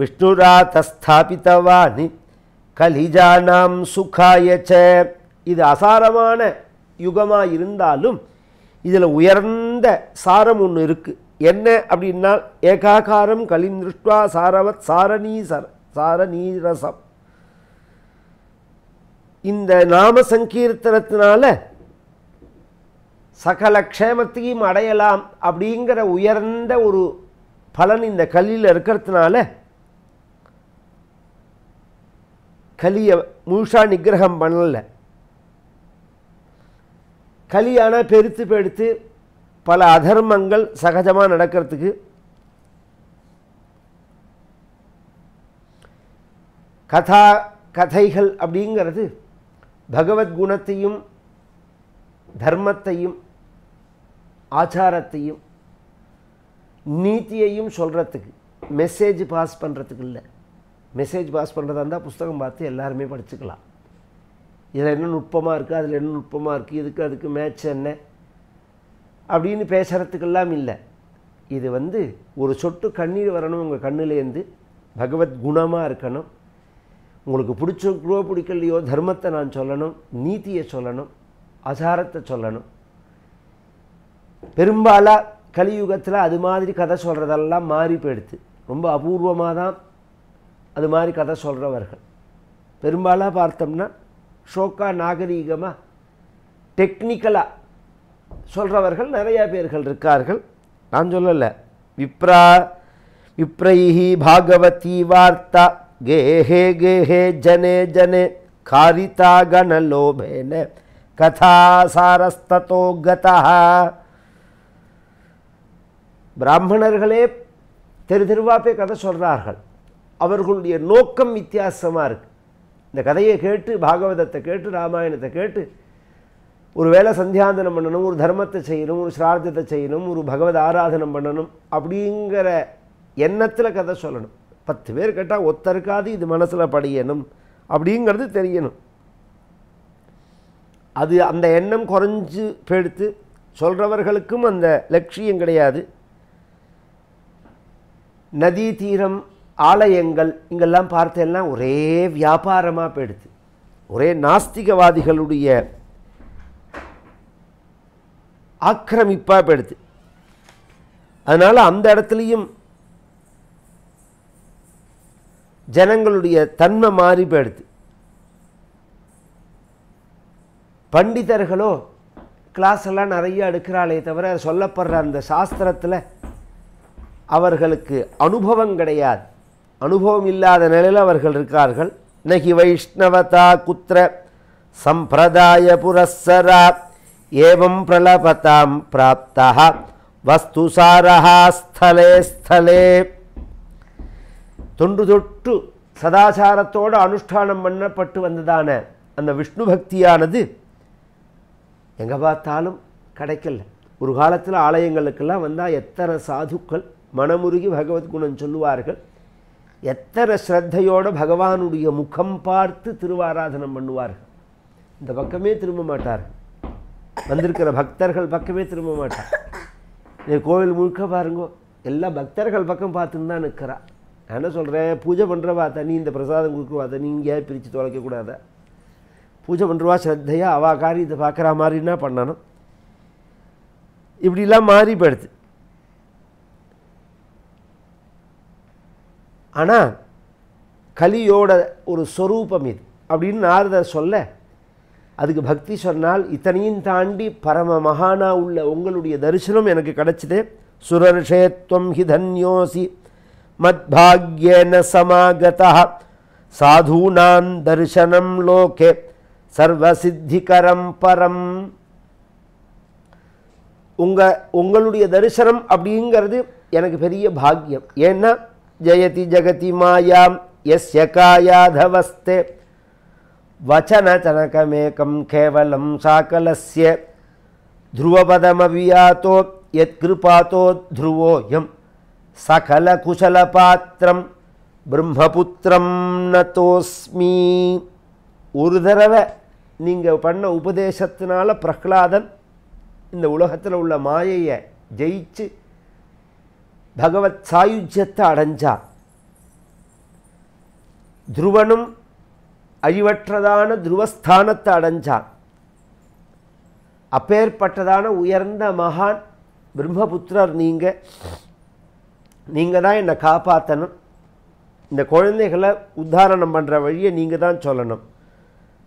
விஷ்ணுராதஸ்தாபிதவானி கலிஜானாம் சுகாயச்ச இது அசாரமான யுகமாக இருந்தாலும் இதில் உயர்ந்த சாரம் ஒன்று இருக்குது என்ன அப்படின்னா ஏகாகாரம் கலிந்திருஷ்டுவா சாரவத் சாரணீ சர சாரணீரசம் இந்த நாம சங்கீர்த்தனத்தினால சகல க்ஷேமத்தையும் அடையலாம் அப்படிங்கிற உயர்ந்த ஒரு பலன் இந்த கல்லில் இருக்கிறதுனால கலியை முழுசாக நிகிரகம் பண்ணலை கலியான பெருத்து பெடுத்து பல அதர்மங்கள் சகஜமாக நடக்கிறதுக்கு கதா கதைகள் அப்படிங்கிறது பகவத்குணத்தையும் தர்மத்தையும் ஆச்சாரத்தையும் நீத்தியையும் சொல்கிறதுக்கு மெசேஜ் பாஸ் பண்ணுறதுக்கு இல்லை மெசேஜ் பாஸ் பண்ணுறதா இருந்தால் புஸ்தகம் பார்த்து எல்லாருமே படிச்சுக்கலாம் இதில் என்ன நுட்பமாக இருக்குது அதில் என்ன நுட்பமாக இருக்குது இதுக்கு அதுக்கு மேட்ச் என்ன அப்படின்னு பேசுகிறதுக்கெல்லாம் இல்லை இது வந்து ஒரு சொட்டு கண்ணீர் வரணும் உங்கள் கண்ணிலேருந்து பகவத் குணமாக இருக்கணும் உங்களுக்கு பிடிச்சோ பிடிக்கலையோ தர்மத்தை நான் சொல்லணும் நீத்தியை சொல்லணும் அசாரத்தை சொல்லணும் பெரும்பாலாக கலியுகத்தில் அது மாதிரி கதை சொல்கிறதெல்லாம் மாறி போயிடுத்து ரொம்ப அபூர்வமாக தான் அது மாதிரி கதை சொல்கிறவர்கள் பெரும்பாலாக பார்த்தோம்னா ஷோக்கா நாகரீகமாக டெக்னிக்கலாக சொல்கிறவர்கள் நிறையா பேர்கள் இருக்கார்கள் நான் சொல்லலை விப்ரா விப்ரைஹி பாகவதி வார்த்தா கேஹே கேஹே ஜனே ஜனே காரிதா கணலோபேன கதா சாரஸ்தோ கதா பிராமணர்களே தெரு தெருவாக போய் கதை சொல்கிறார்கள் அவர்களுடைய நோக்கம் வித்தியாசமாக இருக்குது இந்த கதையை கேட்டு பாகவதத்தை கேட்டு ராமாயணத்தை கேட்டு ஒரு வேலை சந்தியாந்தனம் பண்ணணும் ஒரு தர்மத்தை செய்யணும் ஒரு சிரார்த்தத்தை செய்யணும் ஒரு பகவத ஆராதனம் பண்ணணும் அப்படிங்கிற எண்ணத்தில் கதை சொல்லணும் பத்து பேர் கேட்டால் ஒத்தருக்காது இது மனசில் படியணும் அப்படிங்கிறது தெரியணும் அது அந்த எண்ணம் குறைஞ்சு போயிடுத்து சொல்கிறவர்களுக்கும் அந்த லட்சியம் கிடையாது நதி தீரம் ஆலயங்கள் இங்கெல்லாம் பார்த்தேன்னா ஒரே வியாபாரமாக போயிடுது ஒரே நாஸ்திகவாதிகளுடைய ஆக்கிரமிப்பாக போயிடுது அதனால் அந்த இடத்துலையும் ஜனங்களுடைய தன்மை மாறி போயிடுது பண்டிதர்களோ கிளாஸ் எல்லாம் நிறைய எடுக்கிறாளே தவிர சொல்லப்படுற அந்த சாஸ்திரத்தில் அவர்களுக்கு அனுபவம் கிடையாது அனுபவம் இல்லாத நிலையில் அவர்கள் இருக்கார்கள் நகி வைஷ்ணவதா குத்திர சம்பிரதாய புரஸ்ஸரா ஏவம் பிரலபதாம் பிராப்தா வஸ்துசாரஹா ஸ்தலே ஸ்தலே தொன்று தொட்டு சதாச்சாரத்தோடு அனுஷ்டானம் பண்ணப்பட்டு வந்ததான அந்த விஷ்ணு பக்தியானது எங்கே பார்த்தாலும் கிடைக்கல ஒரு காலத்தில் ஆலயங்களுக்கெல்லாம் வந்தால் எத்தனை சாதுக்கள் மனமுருகி பகவத்குணம் சொல்லுவார்கள் எத்தனை ஸ்ரத்தையோடு பகவானுடைய முகம் பார்த்து திருவாராதனம் பண்ணுவார்கள் இந்த பக்கமே திரும்ப மாட்டார் வந்திருக்கிற பக்தர்கள் பக்கமே திரும்ப மாட்டார் இந்த கோவில் முழுக்க பாருங்கோ எல்லா பக்தர்கள் பக்கம் பார்த்துன்னு தான் நிற்கிறா என்ன சொல்கிறேன் பூஜை பண்ணுறவா தனி இந்த பிரசாதம் கொடுக்குவா தனி இங்கேயே பிரித்து தொலைக்கக்கூடாத பூஜை பண்ணுறவா ஸ்ரத்தையாக அவா காரியத்தை பார்க்குற மாதிரின்னா பண்ணணும் இப்படிலாம் மாறி போயிடுது ஆனால் கலியோட ஒரு சொரூபம் இது அப்படின்னு நாரத சொல்ல அதுக்கு பக்தி சொன்னால் இத்தனையும் தாண்டி பரம மகானா உள்ள உங்களுடைய தரிசனம் எனக்கு கிடச்சிது சுரர்ஷேத்வம் ஹி தன்யோசி மத்பாகியேன சமாகதா சாதூனாம் தரிசனம் லோகே சர்வசித்திகரம் பரம் உங்கள் உங்களுடைய தரிசனம் அப்படிங்கிறது எனக்கு பெரிய பாக்கியம் ஏன்னா ஜயதி ஜகதி மாயாம் எஸ் காயாதவஸ்தே வச்சனச்சனகமேகம் கேவலம் சாக்கலஸ்ய ध्रुवपदमवियातो यत्कृपातो ध्रुवोऽयं பாத்திரம் பிரம்மபுத்திரம் நத்தோஸ்மி ஒரு தடவை நீங்கள் பண்ண உபதேசத்தினால பிரஹ்லாதன் இந்த உலகத்தில் உள்ள மாயையை ஜெயிச்சு பகவத் சாயுஜ்யத்தை அடைஞ்சா துருவனும் அழிவற்றதான துருவஸ்தானத்தை அடைஞ்சான் அப்பேற்பட்டதான உயர்ந்த மகான் பிரம்மபுத்திரர் நீங்கள் நீங்கள் தான் என்னை காப்பாற்றணும் இந்த குழந்தைகளை உத்தாரணம் பண்ணுற வழியை நீங்கள் தான் சொல்லணும்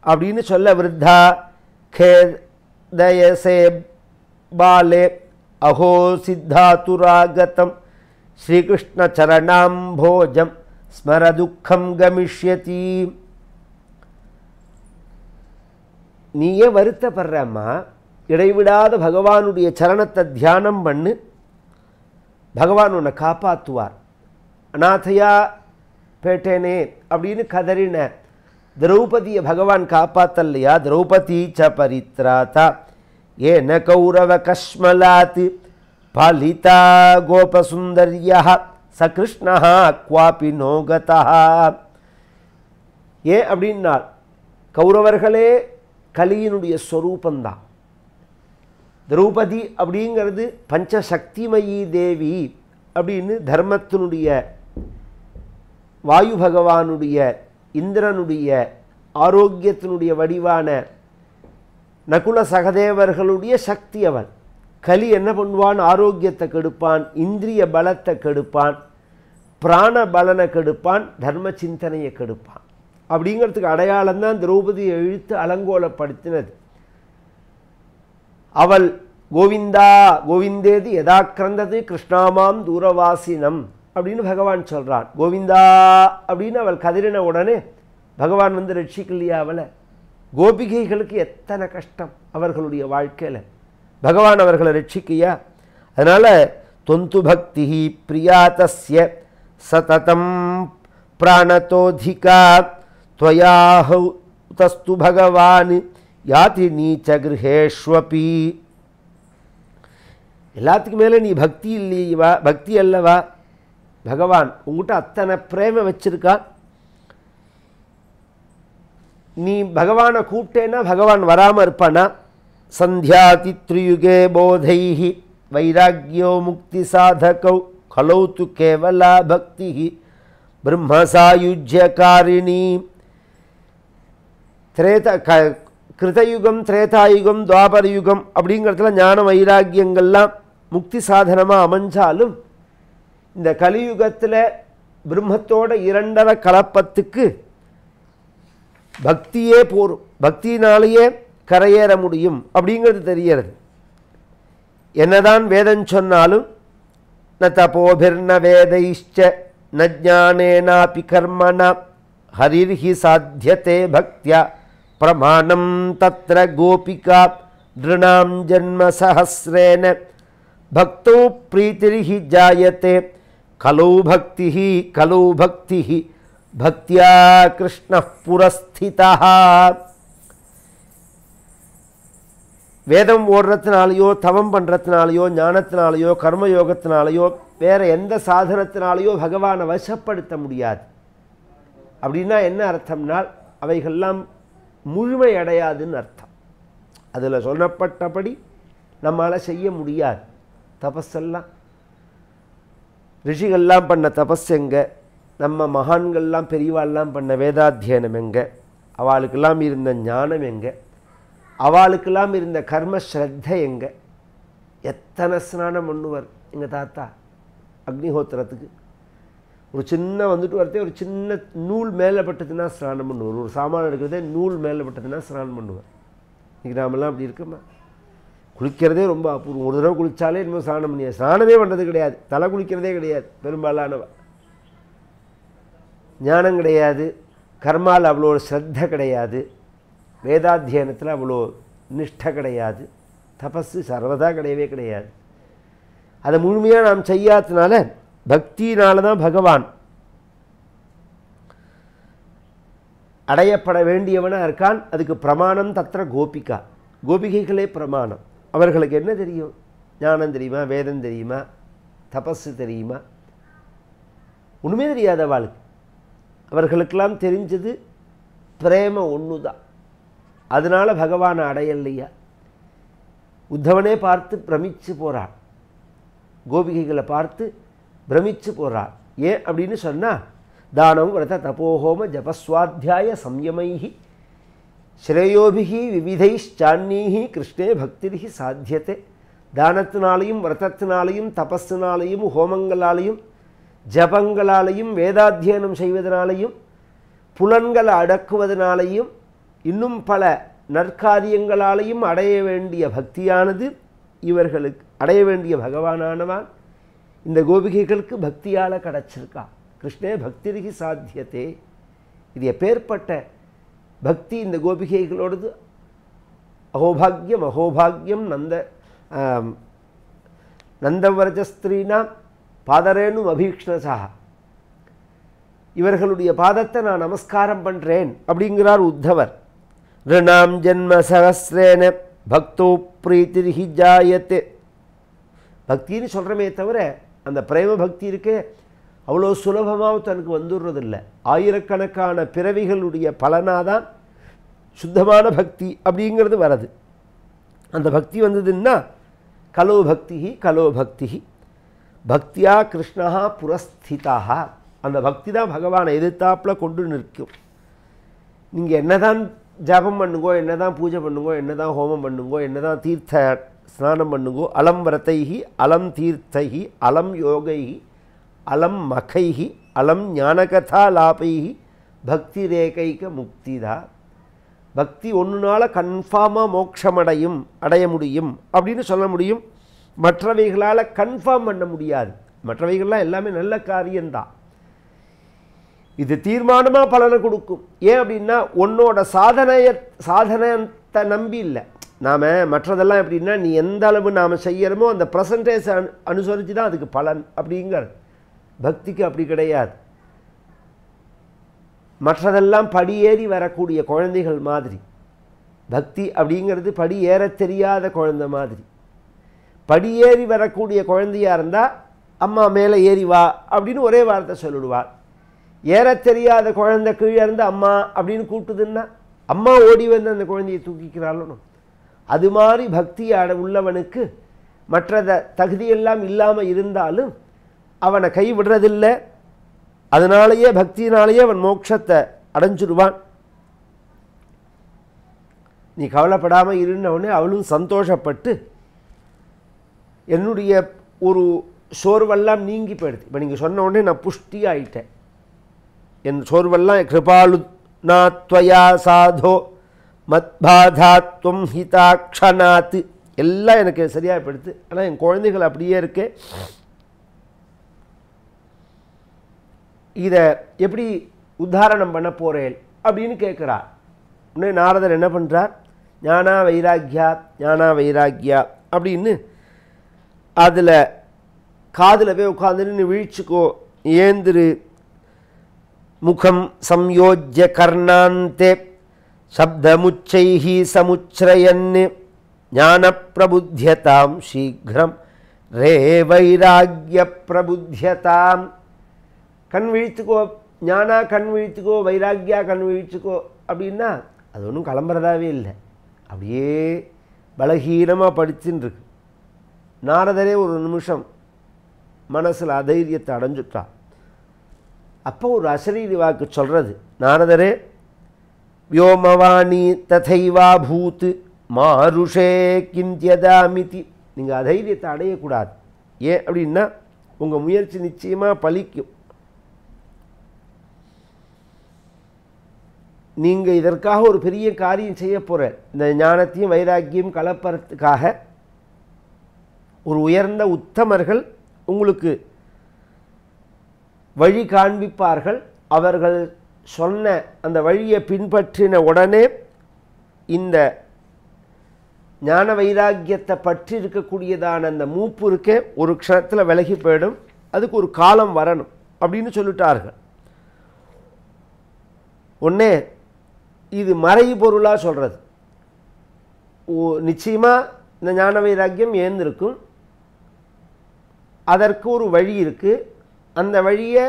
அப்படின்னு சொல்ல விருத்தா கேதயசே பாலே அஹோ சித்தாத்துராகத்தம் श्रीकृष्ण चरणाम भोजम स्मर दुखम गमिष्यती नीय वर्त भगवान चरणते ध्यान पड़ भगवान उन्हें कापावर अनाथया पेटेने अब कदर द्रौपदी भगवान कापातलिया द्रौपदी च परीत्राता ये न कौरव कश्मलाती பலிதா கோபசுந்தர்யா ச கிருஷ்ணா குவாபி நோகதா ஏன் அப்படின்னா கௌரவர்களே கலியினுடைய ஸ்வரூபந்தான் திரௌபதி அப்படிங்கிறது பஞ்சசக்திமயி தேவி அப்படின்னு தர்மத்தினுடைய வாயு பகவானுடைய இந்திரனுடைய ஆரோக்கியத்தினுடைய வடிவான நகுல சகதேவர்களுடைய சக்தி அவள் கலி என்ன பண்ணுவான் ஆரோக்கியத்தை கெடுப்பான் இந்திரிய பலத்தை கெடுப்பான் பிராண பலனை கெடுப்பான் தர்ம சிந்தனையை கெடுப்பான் அப்படிங்கிறதுக்கு அடையாளம் தான் திரௌபதியை இழுத்து அலங்கோலப்படுத்தினது அவள் கோவிந்தா கோவிந்தேது எதா கிரந்தது கிருஷ்ணாமாம் தூரவாசினம் அப்படின்னு பகவான் சொல்கிறான் கோவிந்தா அப்படின்னு அவள் கதிரின உடனே பகவான் வந்து ரட்சிக்கலையா அவளை கோபிகைகளுக்கு எத்தனை கஷ்டம் அவர்களுடைய வாழ்க்கையில் பகவான் அவர்களை ரட்சிக்கையா அதனால் தொந்து பக்தி பிரியா பிரியாத்திய சததம் பிராணத்தோதிகா துவயாஹௌ தஸ்து பகவான் யாதி நீச்ச கிரகேஷ்வபி எல்லாத்துக்கு மேலே நீ பக்தி இல்லையவா பக்தி அல்லவா பகவான் உங்கள்கிட்ட அத்தனை பிரேம வச்சிருக்கா நீ பகவானை கூப்பிட்டேன்னா பகவான் வராமல் இருப்பானா சந்தியாதித்ருயுகே போதைஹி வைராக்கியோ முக்தி சாதகௌ கலௌ து கேவலா பக்தி காரிணி திரேத க கிருதயுகம் திரேதாயுகம் துவாபரயுகம் அப்படிங்கிறதுல ஞான வைராக்கியங்கள்லாம் முக்தி சாதனமாக அமைஞ்சாலும் இந்த கலியுகத்தில் பிரம்மத்தோட இரண்டரை கலப்பத்துக்கு பக்தியே போரும் பக்தினாலேயே கரையேற முடியும் அப்படிங்கிறது தெரியறது என்னதான் வேதம் சொன்னாலும் ந தபோபிர்ன வேதைஷ்ட ந ஜானேனாபி கர்மணா ஹரிர்ஹி சாத்தியத்தே பக்தியா பிரமாணம் தத்திர கோபிகா திருணாம் ஜன்ம சஹசிரேன பக்தோ பிரீத்திரிஹி ஜாயத்தே கலோ பக்தி கலோ பக்தி பக்தியா கிருஷ்ண புரஸ்திதா வேதம் ஓடுறதுனாலையோ தவம் பண்ணுறதுனாலையோ ஞானத்தினாலேயோ கர்மயோகத்தினாலேயோ வேறு எந்த சாதனத்தினாலேயோ பகவானை வசப்படுத்த முடியாது அப்படின்னா என்ன அர்த்தம்னால் அவைகள்லாம் முழுமை அடையாதுன்னு அர்த்தம் அதில் சொல்லப்பட்டபடி நம்மளால் செய்ய முடியாது தபஸெல்லாம் ரிஷிகள்லாம் பண்ண தபஸ் எங்கே நம்ம மகான்கள்லாம் பெரியவாள்லாம் பண்ண வேதாத்தியனம் எங்கே அவளுக்கெல்லாம் இருந்த ஞானம் எங்கே அவளுக்கெல்லாம் இருந்த கர்ம ஸ்ரத்த எங்கே எத்தனை ஸ்நானம் பண்ணுவார் எங்கள் தாத்தா அக்னிஹோத்திரத்துக்கு ஒரு சின்ன வந்துட்டு வரதே ஒரு சின்ன நூல் மேலப்பட்டதுன்னா ஸ்நானம் பண்ணுவார் ஒரு சாமானம் எடுக்கிறதே நூல் மேலப்பட்டதுன்னா ஸ்நானம் பண்ணுவார் இன்றைக்கி நாமெல்லாம் அப்படி இருக்குமா குளிக்கிறதே ரொம்ப அப்பூர்வம் ஒரு தடவை குளித்தாலே இன்னும் ஸ்நானம் பண்ணியா ஸ்நானமே பண்ணுறது கிடையாது தலை குளிக்கிறதே கிடையாது பெரும்பாலானவ ஞானம் கிடையாது கர்மால் அவ்வளோ ஸ்ரத்த கிடையாது வேதாத்தியனத்தில் அவ்வளோ நிஷ்டை கிடையாது தபஸு சர்வதா கிடையவே கிடையாது அதை முழுமையாக நாம் செய்யாததுனால பக்தினால தான் பகவான் அடையப்பட வேண்டியவனாக இருக்கான் அதுக்கு பிரமாணம் தத்திர கோபிகா கோபிகைகளே பிரமாணம் அவர்களுக்கு என்ன தெரியும் ஞானம் தெரியுமா வேதம் தெரியுமா தபஸு தெரியுமா ஒன்றுமே தெரியாத வாழ்க்கை அவர்களுக்கெல்லாம் தெரிஞ்சது பிரேம ஒன்று தான் அதனால பகவான் அடையலையா உத்தவனே பார்த்து பிரமிச்சு போகிறாள் கோபிகைகளை பார்த்து பிரமிச்சு போகிறாள் ஏன் அப்படின்னு சொன்னால் தானம் விரத தபோஹோம ஜபஸ்வாத்தியாய சம்யமைஹி ஸ்ரேயோபிகி விவிதைஷ்சான்னீஹி கிருஷ்ணே பக்திரிகி சாத்தியத்தை தானத்தினாலையும் விரதத்தினாலையும் தபஸினாலையும் ஹோமங்களாலையும் ஜபங்களாலையும் வேதாத்தியனம் செய்வதனாலையும் புலன்களை அடக்குவதனாலையும் இன்னும் பல நற்காரியங்களாலையும் அடைய வேண்டிய பக்தியானது இவர்களுக்கு அடைய வேண்டிய பகவானானவான் இந்த கோபிகைகளுக்கு பக்தியால் கிடச்சிருக்கா கிருஷ்ணே பக்திரிகி சாத்தியத்தே இது எப்பேற்பட்ட பக்தி இந்த கோபிகைகளோடது அகோபாகியம் அகோபாகியம் நந்த நந்தவரஜஸ்திரீனா பாதரேனும் அபீக்ஷ்ணசா இவர்களுடைய பாதத்தை நான் நமஸ்காரம் பண்ணுறேன் அப்படிங்கிறார் உத்தவர் ऋणाम ஜென்ம சகசிரேன பக்தோ பிரீத்திரிஹி ஜாயத்து பக்தின்னு சொல்கிறமே தவிர அந்த பிரேம பக்தி இருக்கு அவ்வளோ சுலபமாக தனக்கு வந்துடுறதில்லை ஆயிரக்கணக்கான பிறவிகளுடைய பலனாக தான் சுத்தமான பக்தி அப்படிங்கிறது வர்றது அந்த பக்தி வந்ததுன்னா கலோ பக்தி கலோ பக்தி பக்தியாக கிருஷ்ணா புரஸ்திதாக அந்த பக்தி தான் பகவானை எதிர்த்தாப்பில் கொண்டு நிற்கும் நீங்கள் என்னதான் ஜபம் பண்ணுங்கோ என்ன தான் பூஜை பண்ணுங்கோ என்ன தான் ஹோமம் பண்ணுங்கோ என்ன தான் தீர்த்த ஸ்நானம் பண்ணுங்கோ அலம் விரத்தைகி அலம் தீர்த்தைகி அலம் யோகைகி அலம் மகைகி அலம் ஞானகதா லாபைகி பக்தி ரேகைக முக்திதா பக்தி ஒன்றுனால கன்ஃபார்மாக மோட்சமடையும் அடைய முடியும் அப்படின்னு சொல்ல முடியும் மற்றவைகளால் கன்ஃபார்ம் பண்ண முடியாது மற்றவைகள்லாம் எல்லாமே நல்ல காரியம்தான் இது தீர்மானமாக பலனை கொடுக்கும் ஏன் அப்படின்னா உன்னோட சாதனைய சாதனத்தை நம்பி இல்லை நாம் மற்றதெல்லாம் எப்படின்னா நீ எந்த அளவு நாம் செய்யறோமோ அந்த ப்ரெசன்டேஜ் அனு அனுசரித்து தான் அதுக்கு பலன் அப்படிங்கிறது பக்திக்கு அப்படி கிடையாது மற்றதெல்லாம் படியேறி வரக்கூடிய குழந்தைகள் மாதிரி பக்தி அப்படிங்கிறது படி ஏற தெரியாத குழந்த மாதிரி படியேறி வரக்கூடிய குழந்தையாக இருந்தால் அம்மா மேலே ஏறி வா அப்படின்னு ஒரே வார்த்தை சொல்லிடுவாள் ஏற தெரியாத குழந்தை கீழே இருந்து அம்மா அப்படின்னு கூப்பிட்டுதுன்னா அம்மா ஓடி வந்து அந்த குழந்தையை தூக்கிக்கிறாளோ அது மாதிரி பக்தியாட உள்ளவனுக்கு மற்றத தகுதியெல்லாம் இல்லாமல் இருந்தாலும் அவனை கைவிடுறதில்லை அதனாலேயே பக்தியினாலேயே அவன் மோட்சத்தை அடைஞ்சிருவான் நீ கவலைப்படாமல் இருந்தவுடனே அவளும் சந்தோஷப்பட்டு என்னுடைய ஒரு சோர்வெல்லாம் நீங்கி போயிடுது இப்போ நீங்கள் சொன்ன உடனே நான் புஷ்டி ஆயிட்டேன் என் சோர்வெல்லாம் கிருபாலுநாத்வயா சாதோ மத்பாதாத்வம் ஹிதாக்ஷனாத்து எல்லாம் எனக்கு சரியாக படுத்து ஆனால் என் குழந்தைகள் அப்படியே இருக்கு இதை எப்படி உத்தாரணம் பண்ண போகிறேன் அப்படின்னு கேட்குறார் உடனே நாரதர் என்ன பண்ணுறார் ஞானா வைராக்கியா ஞானா வைராக்கியா அப்படின்னு அதில் காதில் போய் உட்காந்துன்னு வீழ்ச்சிக்கோ ஏந்திரு முகம் சம்யோஜ்ய கர்ணாந்தே சப்தமுச்சைஹி சமுச்ரயன் ஞானப்பிரபுத்தியதாம் சீக்கிரம் ரே வைராகிய பிரபுத்தியதாம் கண் விழித்துக்கோ ஞானா கண் விழித்துக்கோ வைராக்கியா கண் விழித்துக்கோ அப்படின்னா அது ஒன்றும் கிளம்புறதாவே இல்லை அப்படியே பலகீனமாக படிச்சுன்னு இருக்கு நாரதரே ஒரு நிமிஷம் மனசில் அதைரியத்தை அடைஞ்சுட்டான் அப்போ ஒரு அசரீரி வாக்கு சொல்கிறது நாரதரே வியோமவாணி ததைவா பூத் மாருஷே கிந்தியதாமிதி நீங்கள் அதைரியத்தை அடையக்கூடாது ஏன் அப்படின்னா உங்கள் முயற்சி நிச்சயமாக பலிக்கும் நீங்கள் இதற்காக ஒரு பெரிய காரியம் செய்ய போகிற இந்த ஞானத்தையும் வைராக்கியம் கலப்பறத்துக்காக ஒரு உயர்ந்த உத்தமர்கள் உங்களுக்கு வழி காண்பிப்பார்கள் அவர்கள் சொன்ன அந்த வழியை பின்பற்றின உடனே இந்த ஞான வைராக்கியத்தை பற்றி இருக்கக்கூடியதான அந்த மூப்பு இருக்கே ஒரு க்ஷணத்தில் விலகி போயிடும் அதுக்கு ஒரு காலம் வரணும் அப்படின்னு சொல்லிட்டார்கள் ஒன்றே இது மறைபொருளாக சொல்கிறது நிச்சயமாக இந்த ஞான வைராக்கியம் ஏந்திருக்கும் அதற்கு ஒரு வழி இருக்குது அந்த வழியை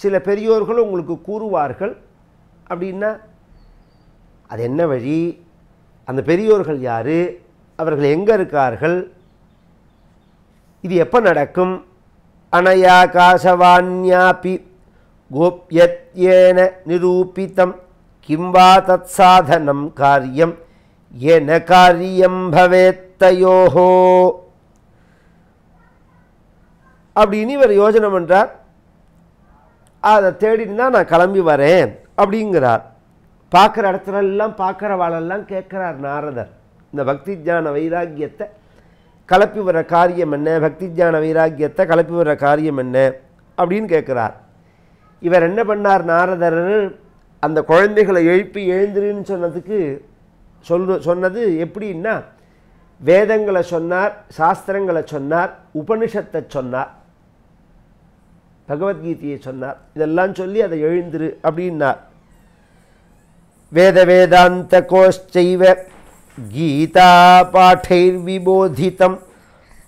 சில பெரியோர்கள் உங்களுக்கு கூறுவார்கள் அப்படின்னா அது என்ன வழி அந்த பெரியோர்கள் யார் அவர்கள் எங்கே இருக்கார்கள் இது எப்போ நடக்கும் அனயாகாசவான்யாபி கோபியத்யேன நிரூபித்தம் கிம்வா தத் சாதனம் காரியம் என காரியம் பவேத்தையோஹோ அப்படி இனி இவர் யோஜனை பண்ணுறார் அதை தேடின்னு தான் நான் கிளம்பி வரேன் அப்படிங்கிறார் பார்க்குற இடத்துலலாம் பார்க்குற வாழெல்லாம் கேட்குறார் நாரதர் இந்த பக்தி ஜான வைராக்கியத்தை கலப்பி வர காரியம் என்ன பக்தி ஜான வைராக்கியத்தை கலப்பி வர காரியம் என்ன அப்படின்னு கேட்குறார் இவர் என்ன பண்ணார் நாரதர் அந்த குழந்தைகளை எழுப்பி எழுந்துருன்னு சொன்னதுக்கு சொல் சொன்னது எப்படின்னா வேதங்களை சொன்னார் சாஸ்திரங்களை சொன்னார் உபனிஷத்தை சொன்னார் भगवदीतार वेद वेदांत गीता पाठर्विबोधित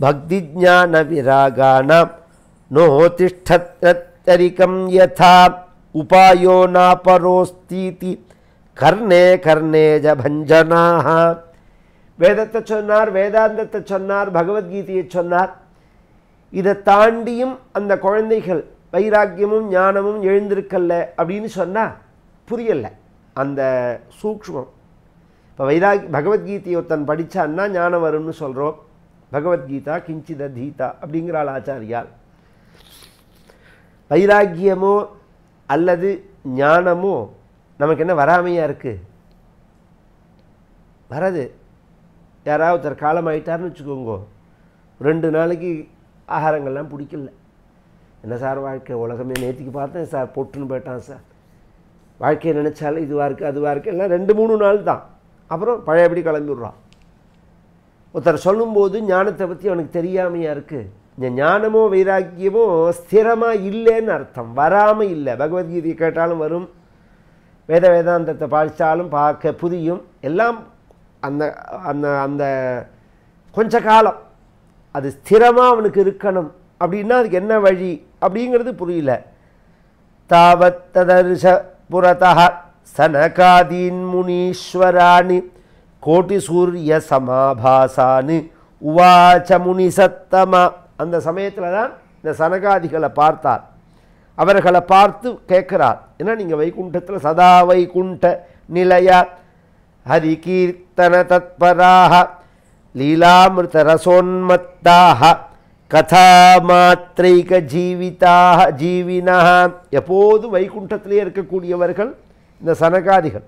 भक्ति ज्ञान विरागा नोतिषत्तरीक यथा उपायो नापरोस्ती कर्णे कर्णे जंजना वेदते चार वेदांत चार भगवदी चार இதை தாண்டியும் அந்த குழந்தைகள் வைராக்கியமும் ஞானமும் எழுந்திருக்கல்ல அப்படின்னு சொன்னால் புரியலை அந்த சூக்ஷ்மம் இப்போ வைராக் பகவத்கீதையை ஒருத்தன் படித்தான்னா ஞானம் வரும்னு சொல்கிறோம் பகவத்கீதா கிஞ்சித தீதா அப்படிங்கிறாள் ஆச்சாரியால் வைராக்கியமோ அல்லது ஞானமோ நமக்கு என்ன வராமையாக இருக்குது வரது யாராவது ஒருத்தர் காலமாயிட்டார்னு வச்சுக்கோங்க ரெண்டு நாளைக்கு ஆகாரங்கள்லாம் பிடிக்கல என்ன சார் வாழ்க்கை உலகமே நேற்றுக்கு பார்த்தேன் சார் பொட்டுன்னு போயிட்டான் சார் வாழ்க்கையை நினச்சாலும் இதுவாக இருக்குது அதுவாக இருக்குது எல்லாம் ரெண்டு மூணு நாள் தான் அப்புறம் பழையபடி கிளம்பிடுறான் ஒருத்தர் சொல்லும்போது ஞானத்தை பற்றி அவனுக்கு தெரியாமையாக இருக்குது இந்த ஞானமோ வைராக்கியமோ ஸ்திரமாக இல்லைன்னு அர்த்தம் வராமல் இல்லை பகவத்கீதையை கேட்டாலும் வரும் வேத வேதாந்தத்தை படித்தாலும் பார்க்க புரியும் எல்லாம் அந்த அந்த அந்த கொஞ்ச காலம் அது ஸ்திரமாக அவனுக்கு இருக்கணும் அப்படின்னா அதுக்கு என்ன வழி அப்படிங்கிறது புரியல தாவத்ததர்ஷ புரத சனகாதீன் முனீஸ்வராணி கோட்டி சூரிய சமாபாசானு உவாச்ச முனி சத்தமா அந்த சமயத்தில் தான் இந்த சனகாதிகளை பார்த்தார் அவர்களை பார்த்து கேட்குறார் ஏன்னா நீங்கள் வைகுண்டத்தில் சதா வைகுண்ட நிலையா ஹரி கீர்த்தன தத்பராக கதா மாத்திரைக ஜீவிதாக ஜீவினா எப்போது வைகுண்டத்திலே இருக்கக்கூடியவர்கள் இந்த சனகாதிகள்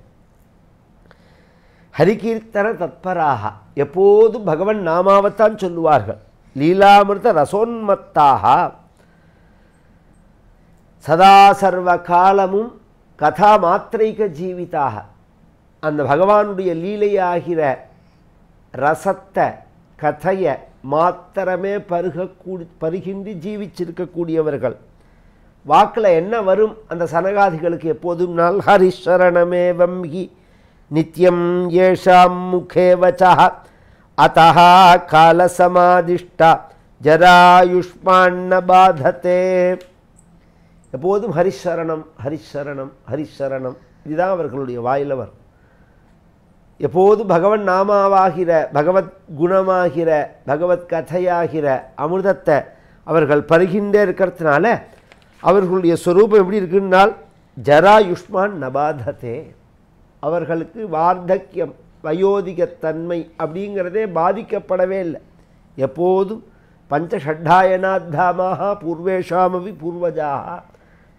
ஹரிகீர்த்தன தத்பராக எப்போதும் பகவன் நாமாவத்தான் சொல்லுவார்கள் லீலாமிருத ரசோன்மத்தாக சதா சர்வ காலமும் கதா மாத்திரைக ஜீவிதாக அந்த பகவானுடைய லீலையாகிற ரசத்தை கதையை மாத்திரமே பருகக்கூ பருகின்றி ஜீவிச்சிருக்கக்கூடியவர்கள் வாக்கில் என்ன வரும் அந்த சனகாதிகளுக்கு எப்போதும் நாள் ஹரிஷரணமே வம்ஹி நித்யம் ஏஷாம் முகே வச்சா அத்தா காலசமாதிஷ்டா ஜராயுஷ்மான்ன பாதத்தே எப்போதும் ஹரிஷரணம் ஹரிஷரணம் ஹரிஷரணம் இதுதான் அவர்களுடைய வாயில் வரும் எப்போது பகவன் நாமாவாகிற பகவத் குணமாகிற பகவத் கதையாகிற அமிர்தத்தை அவர்கள் பருகின்றே இருக்கிறதுனால அவர்களுடைய ஸ்வரூபம் எப்படி இருக்குன்னால் ஜராயுஷ்மான் நபாததே அவர்களுக்கு வார்த்தக்கியம் வயோதிகத்தன்மை அப்படிங்கிறதே பாதிக்கப்படவே இல்லை எப்போதும் பஞ்சஷட்டாயனாத்தாமாக பூர்வேஷாமவி பூர்வஜாக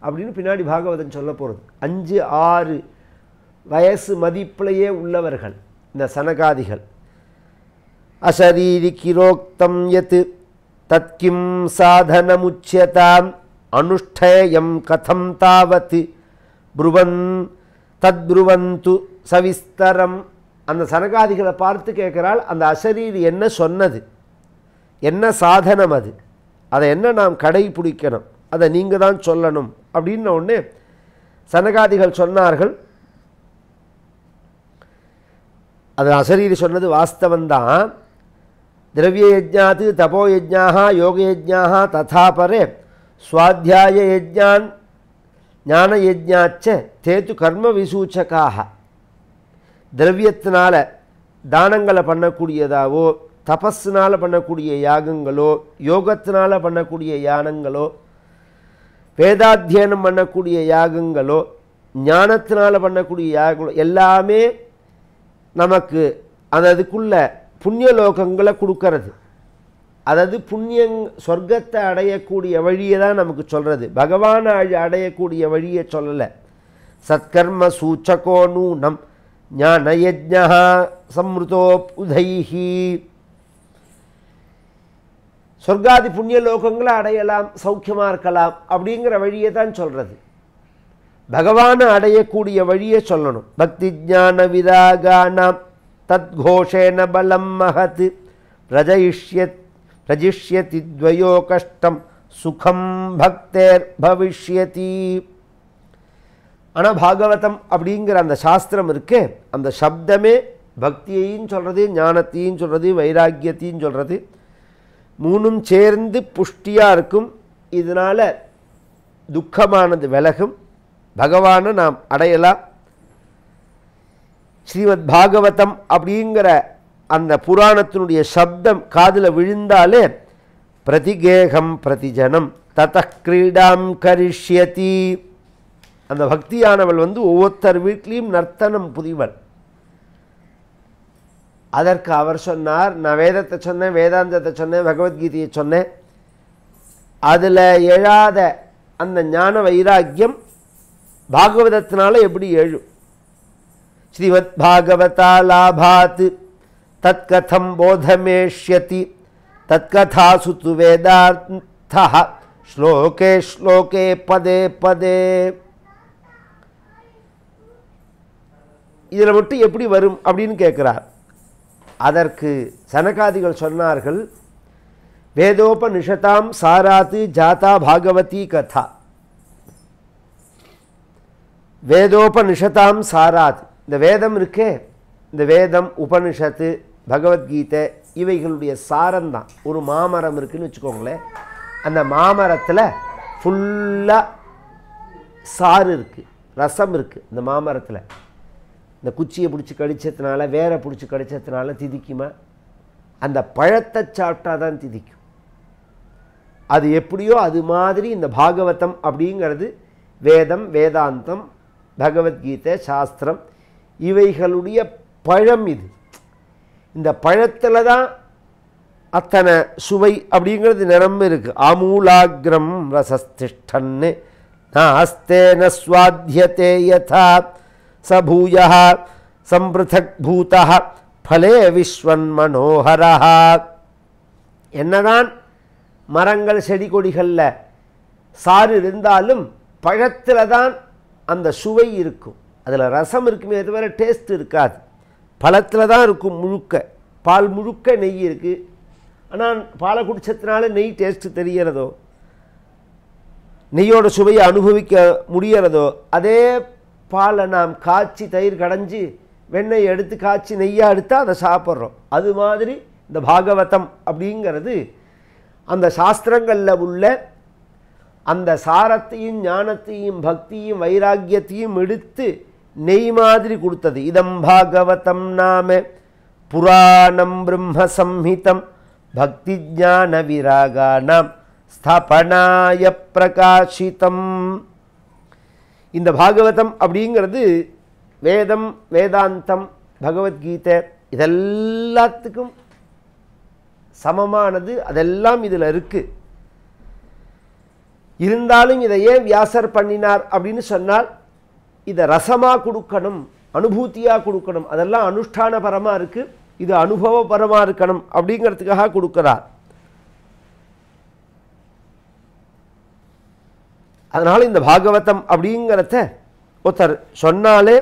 அப்படின்னு பின்னாடி பாகவதன் சொல்ல போகிறது அஞ்சு ஆறு வயசு மதிப்பிலேயே உள்ளவர்கள் இந்த சனகாதிகள் அசரீரிக்கிரோக்தம் கிரோக்தம் எத் தத்கிம் சாதனமுச்சியதாம் அனுஷ்டேயம் கதம் தாவத்து புருவன் தத் புருவந்து சவிஸ்தரம் அந்த சனகாதிகளை பார்த்து கேட்குறாள் அந்த அசரீரி என்ன சொன்னது என்ன சாதனம் அது அதை என்ன நாம் கடைபிடிக்கணும் அதை நீங்கள் தான் சொல்லணும் அப்படின்ன உடனே சனகாதிகள் சொன்னார்கள் அது அசரீர் சொன்னது வாஸ்தவந்தான் திரவிய யஜ்ஞாத்து தபோ யஜ்ஞாக யோக யஜ்ஞாக ததாபரே சுவாத்தியாய யஜ்ஞான் ஞான யஜ்ஞாச்ச தேத்து கர்ம விசூச்சக்காக திரவியத்தினால் தானங்களை பண்ணக்கூடியதாவோ தபஸ்னால் பண்ணக்கூடிய யாகங்களோ யோகத்தினால் பண்ணக்கூடிய யானங்களோ வேதாத்தியனம் பண்ணக்கூடிய யாகங்களோ ஞானத்தினால் பண்ணக்கூடிய யாகங்களோ எல்லாமே நமக்கு அந்த அதுக்குள்ள புண்ணிய லோகங்களை கொடுக்கறது அதாவது புண்ணியங் சொர்க்கத்தை அடையக்கூடிய வழியை தான் நமக்கு சொல்கிறது அழி அடையக்கூடிய வழியை சொல்லலை சத்கர்ம சூச்சகோ நூனம் ஞான சம்ருதோ சம்ருதோப்தைஹி சொர்க்காதி புண்ணிய லோகங்களை அடையலாம் சௌக்கியமாக இருக்கலாம் அப்படிங்கிற வழியை தான் சொல்கிறது பகவானை அடையக்கூடிய வழியே சொல்லணும் பக்தி ஜான விதாகானாம் தத்கோஷேன பலம் மகத்து ரஜயிஷ்யத் ரஜிஷ்யதி துவயோ கஷ்டம் சுகம் பக்தேர் பவிஷ்யதி ஆனால் பாகவதம் அப்படிங்கிற அந்த சாஸ்திரம் இருக்கே அந்த சப்தமே பக்தியையும் சொல்கிறது ஞானத்தையும் சொல்கிறது வைராக்கியத்தையும் சொல்கிறது மூணும் சேர்ந்து புஷ்டியாக இருக்கும் இதனால் துக்கமானது விலகும் பகவானை நாம் அடையலாம் ஸ்ரீமத் பாகவதம் அப்படிங்கிற அந்த புராணத்தினுடைய சப்தம் காதில் விழுந்தாலே பிரதிகேகம் பிரதிஜனம் தத கிரீடாம் கரிஷியதி அந்த பக்தியானவள் வந்து ஒவ்வொருத்தர் வீட்லேயும் நர்த்தனம் புரிவன் அதற்கு அவர் சொன்னார் நான் வேதத்தை சொன்னேன் வேதாந்தத்தை சொன்னேன் பகவத்கீதையை சொன்னேன் அதில் எழாத அந்த ஞான வைராக்கியம் பாகவதத்தினால எப்படி எழும் ஸ்ரீமத் பாகவதா லாபாத் தத்கதம் போதமேஷ்யதி தத்கதாசு சுத்து வேதார்த்த ஸ்லோகே ஸ்லோகே பதே பதே இதில் மட்டும் எப்படி வரும் அப்படின்னு கேட்குறார் அதற்கு சனகாதிகள் சொன்னார்கள் வேதோபனிஷதாம் சாராத்து ஜாதா பாகவதி கதா வேதோபனிஷதாம் சாராத் இந்த வேதம் இருக்கே இந்த வேதம் உபனிஷத்து பகவத்கீதை இவைகளுடைய சாரம் தான் ஒரு மாமரம் இருக்குதுன்னு வச்சுக்கோங்களேன் அந்த மாமரத்தில் ஃபுல்லாக சாறு இருக்குது ரசம் இருக்குது இந்த மாமரத்தில் இந்த குச்சியை பிடிச்சி கடித்ததுனால வேரை பிடிச்சி கடித்ததுனால திதிக்குமா அந்த பழத்தை சாப்பிட்டா தான் திதிக்கும் அது எப்படியோ அது மாதிரி இந்த பாகவதம் அப்படிங்கிறது வேதம் வேதாந்தம் பகவத்கீதை சாஸ்திரம் இவைகளுடைய பழம் இது இந்த பழத்தில் தான் அத்தனை சுவை அப்படிங்கிறது நிறம் இருக்குது அமூலாகிரம் ரசஸ்திஷ்டன்னு நாஸ்தேன சுவாத்தியத்தே யதா சபூயா சம்பிருதக் பூதா ஃபலே விஸ்வன் மனோகரா என்னதான் மரங்கள் செடி கொடிகளில் சாறு இருந்தாலும் பழத்தில் தான் அந்த சுவை இருக்கும் அதில் ரசம் இருக்குமே தவிர டேஸ்ட் இருக்காது பழத்தில் தான் இருக்கும் முழுக்க பால் முழுக்க நெய் இருக்குது ஆனால் பாலை குடித்ததுனால நெய் டேஸ்ட்டு தெரிகிறதோ நெய்யோட சுவையை அனுபவிக்க முடிகிறதோ அதே பாலை நாம் காய்ச்சி தயிர் கடைஞ்சி வெண்ணெய் எடுத்து காய்ச்சி நெய்யாக எடுத்தால் அதை சாப்பிட்றோம் அது மாதிரி இந்த பாகவதம் அப்படிங்கிறது அந்த சாஸ்திரங்களில் உள்ள அந்த சாரத்தையும் ஞானத்தையும் பக்தியும் வைராக்கியத்தையும் எடுத்து நெய் மாதிரி கொடுத்தது இதம் பாகவதம் நாம புராணம் பிரம்மசம்ஹிதம் பக்தி ஜான விராகானாம் ஸ்தபனாய பிரகாஷிதம் இந்த பாகவதம் அப்படிங்கிறது வேதம் வேதாந்தம் பகவத்கீதை இதெல்லாத்துக்கும் சமமானது அதெல்லாம் இதில் இருக்குது இருந்தாலும் இதை ஏன் வியாசர் பண்ணினார் அப்படின்னு சொன்னால் இதை ரசமாக கொடுக்கணும் அனுபூத்தியாக கொடுக்கணும் அதெல்லாம் அனுஷ்டானபரமாக இருக்குது இது அனுபவபரமாக இருக்கணும் அப்படிங்கிறதுக்காக கொடுக்குறார் அதனால் இந்த பாகவதம் அப்படிங்கிறத ஒருத்தர் சொன்னாலே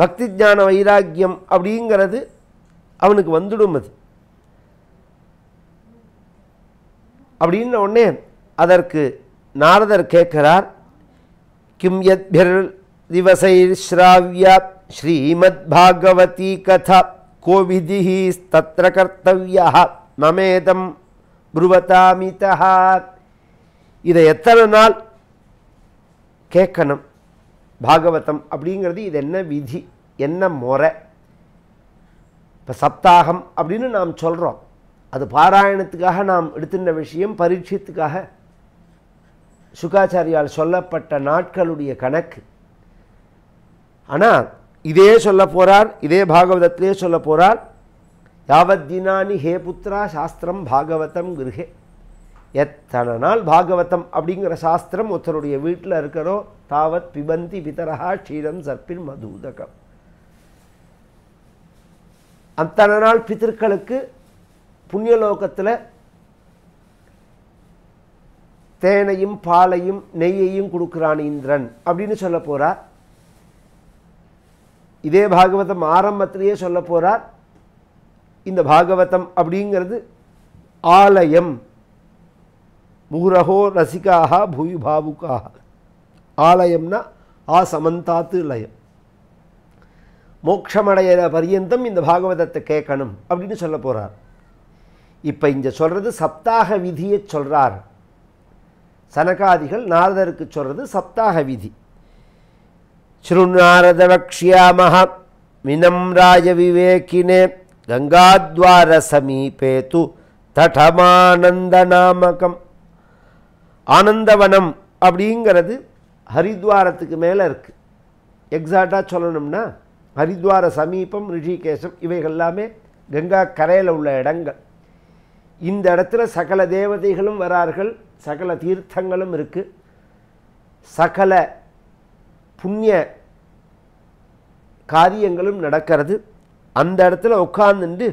பக்தி ஜான வைராக்கியம் அப்படிங்கிறது அவனுக்கு வந்துடும் அது அப்படின்ன உடனே அதற்கு நாரதர் கேட்கிறார் கிம் எத்பிர் திவசை ஸ்ராவியா ஸ்ரீமத் பாகவதி கதா கோவிதி தத்திர கர்த்தவியா மமேதம் புருவதாமிதா இதை எத்தனை நாள் கேட்கணும் பாகவதம் அப்படிங்கிறது இது என்ன விதி என்ன முறை இப்போ சப்தாகம் அப்படின்னு நாம் சொல்கிறோம் அது பாராயணத்துக்காக நாம் எடுத்துட்ட விஷயம் பரீட்சத்துக்காக சுகாச்சாரியால் சொல்லப்பட்ட நாட்களுடைய கணக்கு ஆனால் இதே சொல்ல போகிறார் இதே பாகவதத்திலே சொல்ல போகிறார் யாவத் தினானி ஹே புத்ரா சாஸ்திரம் பாகவதம் கிருஹே எத்தனை நாள் பாகவதம் அப்படிங்கிற சாஸ்திரம் ஒருத்தருடைய வீட்டில் இருக்கிறோ தாவத் பிபந்தி பிதரஹா க்ஷீரம் சர்ப்பின் மதுதகம் அத்தனை நாள் பித்திருக்களுக்கு புண்ணியலோகத்தில் தேனையும் பாலையும் நெய்யையும் கொடுக்கிறான் இந்திரன் அப்படின்னு சொல்ல போகிறார் இதே பாகவதம் ஆரம்பத்திலேயே சொல்ல போகிறார் இந்த பாகவதம் அப்படிங்கிறது ஆலயம் முகுரகோ ரசிகாக பூவி பாவுக்காக ஆலயம்னா ஆ சமந்தாத்து லயம் மோட்சமடைகிற பரியந்தம் இந்த பாகவதத்தை கேட்கணும் அப்படின்னு சொல்ல போகிறார் இப்போ இங்கே சொல்கிறது சப்தாக விதியை சொல்கிறார் சனகாதிகள் நாரதருக்கு சொல்கிறது சப்தாக விதி ஸ்ருநாரத வக்ஷியாமஹ வினம்ராய விவேக்கினே கங்காத்வார சமீபே து தடமானந்த நாமகம் ஆனந்தவனம் அப்படிங்கிறது ஹரித்வாரத்துக்கு மேலே இருக்குது எக்ஸாக்டாக சொல்லணும்னா ஹரித்வார சமீபம் ரிஷிகேசம் இவைகள் எல்லாமே கங்கா கரையில் உள்ள இடங்கள் இந்த இடத்துல சகல தேவதைகளும் வரார்கள் சகல தீர்த்தங்களும் இருக்குது சகல புண்ணிய காரியங்களும் நடக்கிறது அந்த இடத்துல உட்கார்ந்துட்டு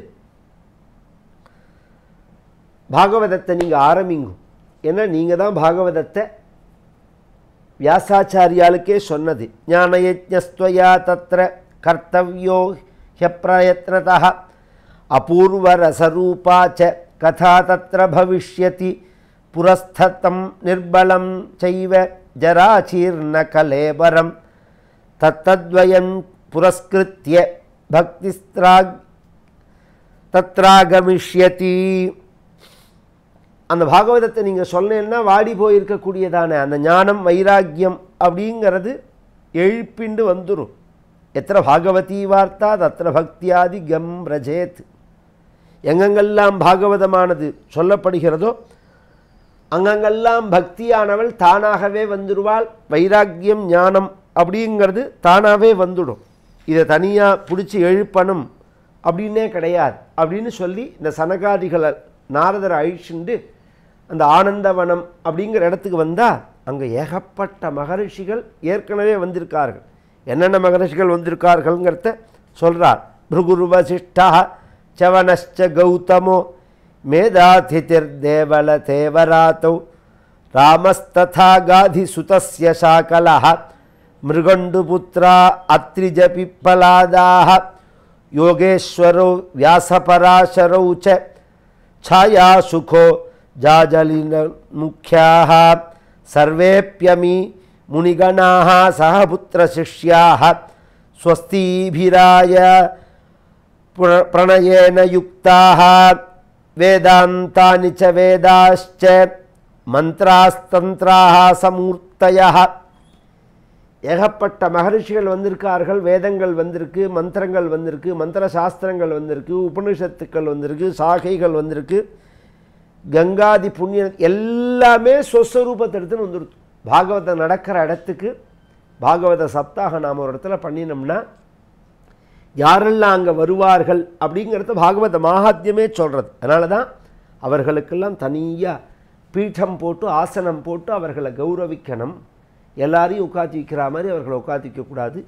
பாகவதத்தை நீங்கள் ஆரம்பிங்கும் ஏன்னா நீங்கள் தான் பாகவதத்தை வியாசாச்சாரியாளுக்கே சொன்னது ஞானயஜஸ்துவயா தத்திர கர்த்தவியோ ஹியப்பிரயத்னதா அபூர்வரசரூபாச்ச ச கதா தத்திர பவிஷ்யதி புரஸ்தம் நிர்பலம் செய்வ ஜராச்சீர்ண கலேபரம் தத்தத்வயம் புரஸ்கிருத்திய பக்திஸ்திரா தத்ராகமிஷ்யதி அந்த பாகவதத்தை நீங்கள் சொன்னேன்னா வாடி போயிருக்கக்கூடியதான அந்த ஞானம் வைராக்கியம் அப்படிங்கிறது எழுப்பிண்டு வந்துடும் எத்தனை பாகவதி வார்த்தா தத்திர பக்தியாதி கம் ரஜேத் எங்கெங்கெல்லாம் பாகவதமானது சொல்லப்படுகிறதோ அங்கங்கெல்லாம் பக்தியானவள் தானாகவே வந்துடுவாள் வைராக்கியம் ஞானம் அப்படிங்கிறது தானாகவே வந்துடும் இதை தனியாக பிடிச்சி எழுப்பணும் அப்படின்னே கிடையாது அப்படின்னு சொல்லி இந்த சனகாதிகளை நாரதரை அழிச்சுண்டு அந்த ஆனந்தவனம் அப்படிங்கிற இடத்துக்கு வந்தால் அங்கே ஏகப்பட்ட மகரிஷிகள் ஏற்கனவே வந்திருக்கார்கள் என்னென்ன மகரிஷிகள் வந்திருக்கார்கள்ங்கிறத சொல்கிறார் பிருகுரு வசிஷ்டா சவனஷ்ட கௌதமோ मेधाथितिर्देवलथेवरातौ रामस्तथा गाधिसुतस्य शाकलः मृगण्डुपुत्रा अत्रिजपिप्पलादाः योगेश्वरौ व्यासपराशरौ च छायासुखो जाजलिनमुख्याः सर्वेऽप्यमी मुनिगणाः सहपुत्रशिष्याः स्वस्तिभिराय प्रणयेन युक्ताः வேதாந்தானி ச வேதாச்ச மந்திராஸ்தந்திராக சமூர்த்தையா ஏகப்பட்ட மகரிஷிகள் வந்திருக்கார்கள் வேதங்கள் வந்திருக்கு மந்திரங்கள் வந்திருக்கு மந்திர சாஸ்திரங்கள் வந்திருக்கு உபனிஷத்துக்கள் வந்திருக்கு சாகைகள் வந்திருக்கு கங்காதி புண்ணிய எல்லாமே சொஸ்வரூபத்தை எடுத்துன்னு வந்துருக்கு பாகவதம் நடக்கிற இடத்துக்கு பாகவத சப்தாக நாம் ஒரு இடத்துல பண்ணினோம்னா யாரெல்லாம் அங்கே வருவார்கள் அப்படிங்கிறத பாகவத மகாத்தியமே சொல்கிறது அதனால தான் அவர்களுக்கெல்லாம் தனியாக பீட்டம் போட்டு ஆசனம் போட்டு அவர்களை கௌரவிக்கணும் எல்லாரையும் உட்காத்தி வைக்கிற மாதிரி அவர்களை உட்காந்து வைக்கக்கூடாது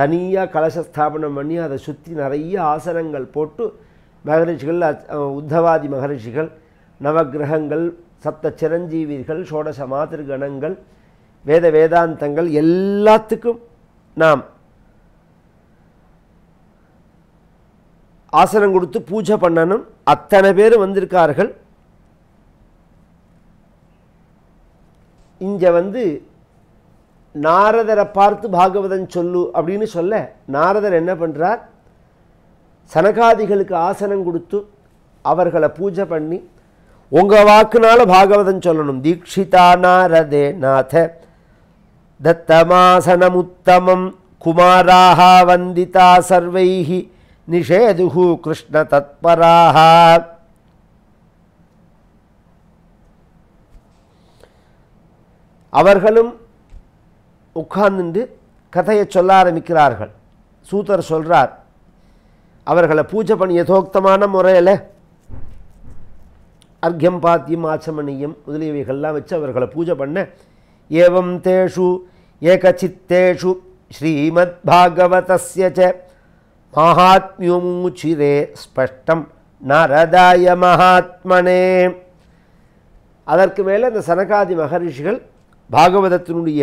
தனியாக கலசஸ்தாபனம் பண்ணி அதை சுற்றி நிறைய ஆசனங்கள் போட்டு மகரிஷிகள் உத்தவாதி மகரிஷிகள் நவகிரகங்கள் சப்த சிரஞ்சீவிகள் ஷோடச கணங்கள் வேத வேதாந்தங்கள் எல்லாத்துக்கும் நாம் ஆசனம் கொடுத்து பூஜை பண்ணணும் அத்தனை பேர் வந்திருக்கார்கள் இங்கே வந்து நாரதரை பார்த்து பாகவதன் சொல்லு அப்படின்னு சொல்ல நாரதர் என்ன பண்ணுறார் சனகாதிகளுக்கு ஆசனம் கொடுத்து அவர்களை பூஜை பண்ணி உங்கள் வாக்குனால பாகவதன் சொல்லணும் தீட்சிதா நாரதே நாத தத்தமாசனமுத்தமம் குமாராக வந்திதா சர்வைஹி நிஷேது கிருஷ்ண தத்பராக அவர்களும் உட்கார்ந்துட்டு கதையை சொல்ல ஆரம்பிக்கிறார்கள் சூத்தர் சொல்கிறார் அவர்களை பூஜை பண்ணி யதோக்தமான முறையில் அர்க்கியம் பாத்தியம் ஆச்சமணியம் முதலியவைகள்லாம் வச்சு அவர்களை பூஜை பண்ண ஏவம் தேஷு ஏகச்சித்தேஷு ஸ்ரீமத் பாகவதஸ்ய மாகாத்மியமுச்சிரே ஸ்பஷ்டம் நரதாய மகாத்மனே அதற்கு மேலே அந்த சனகாதி மகரிஷிகள் பாகவதத்தினுடைய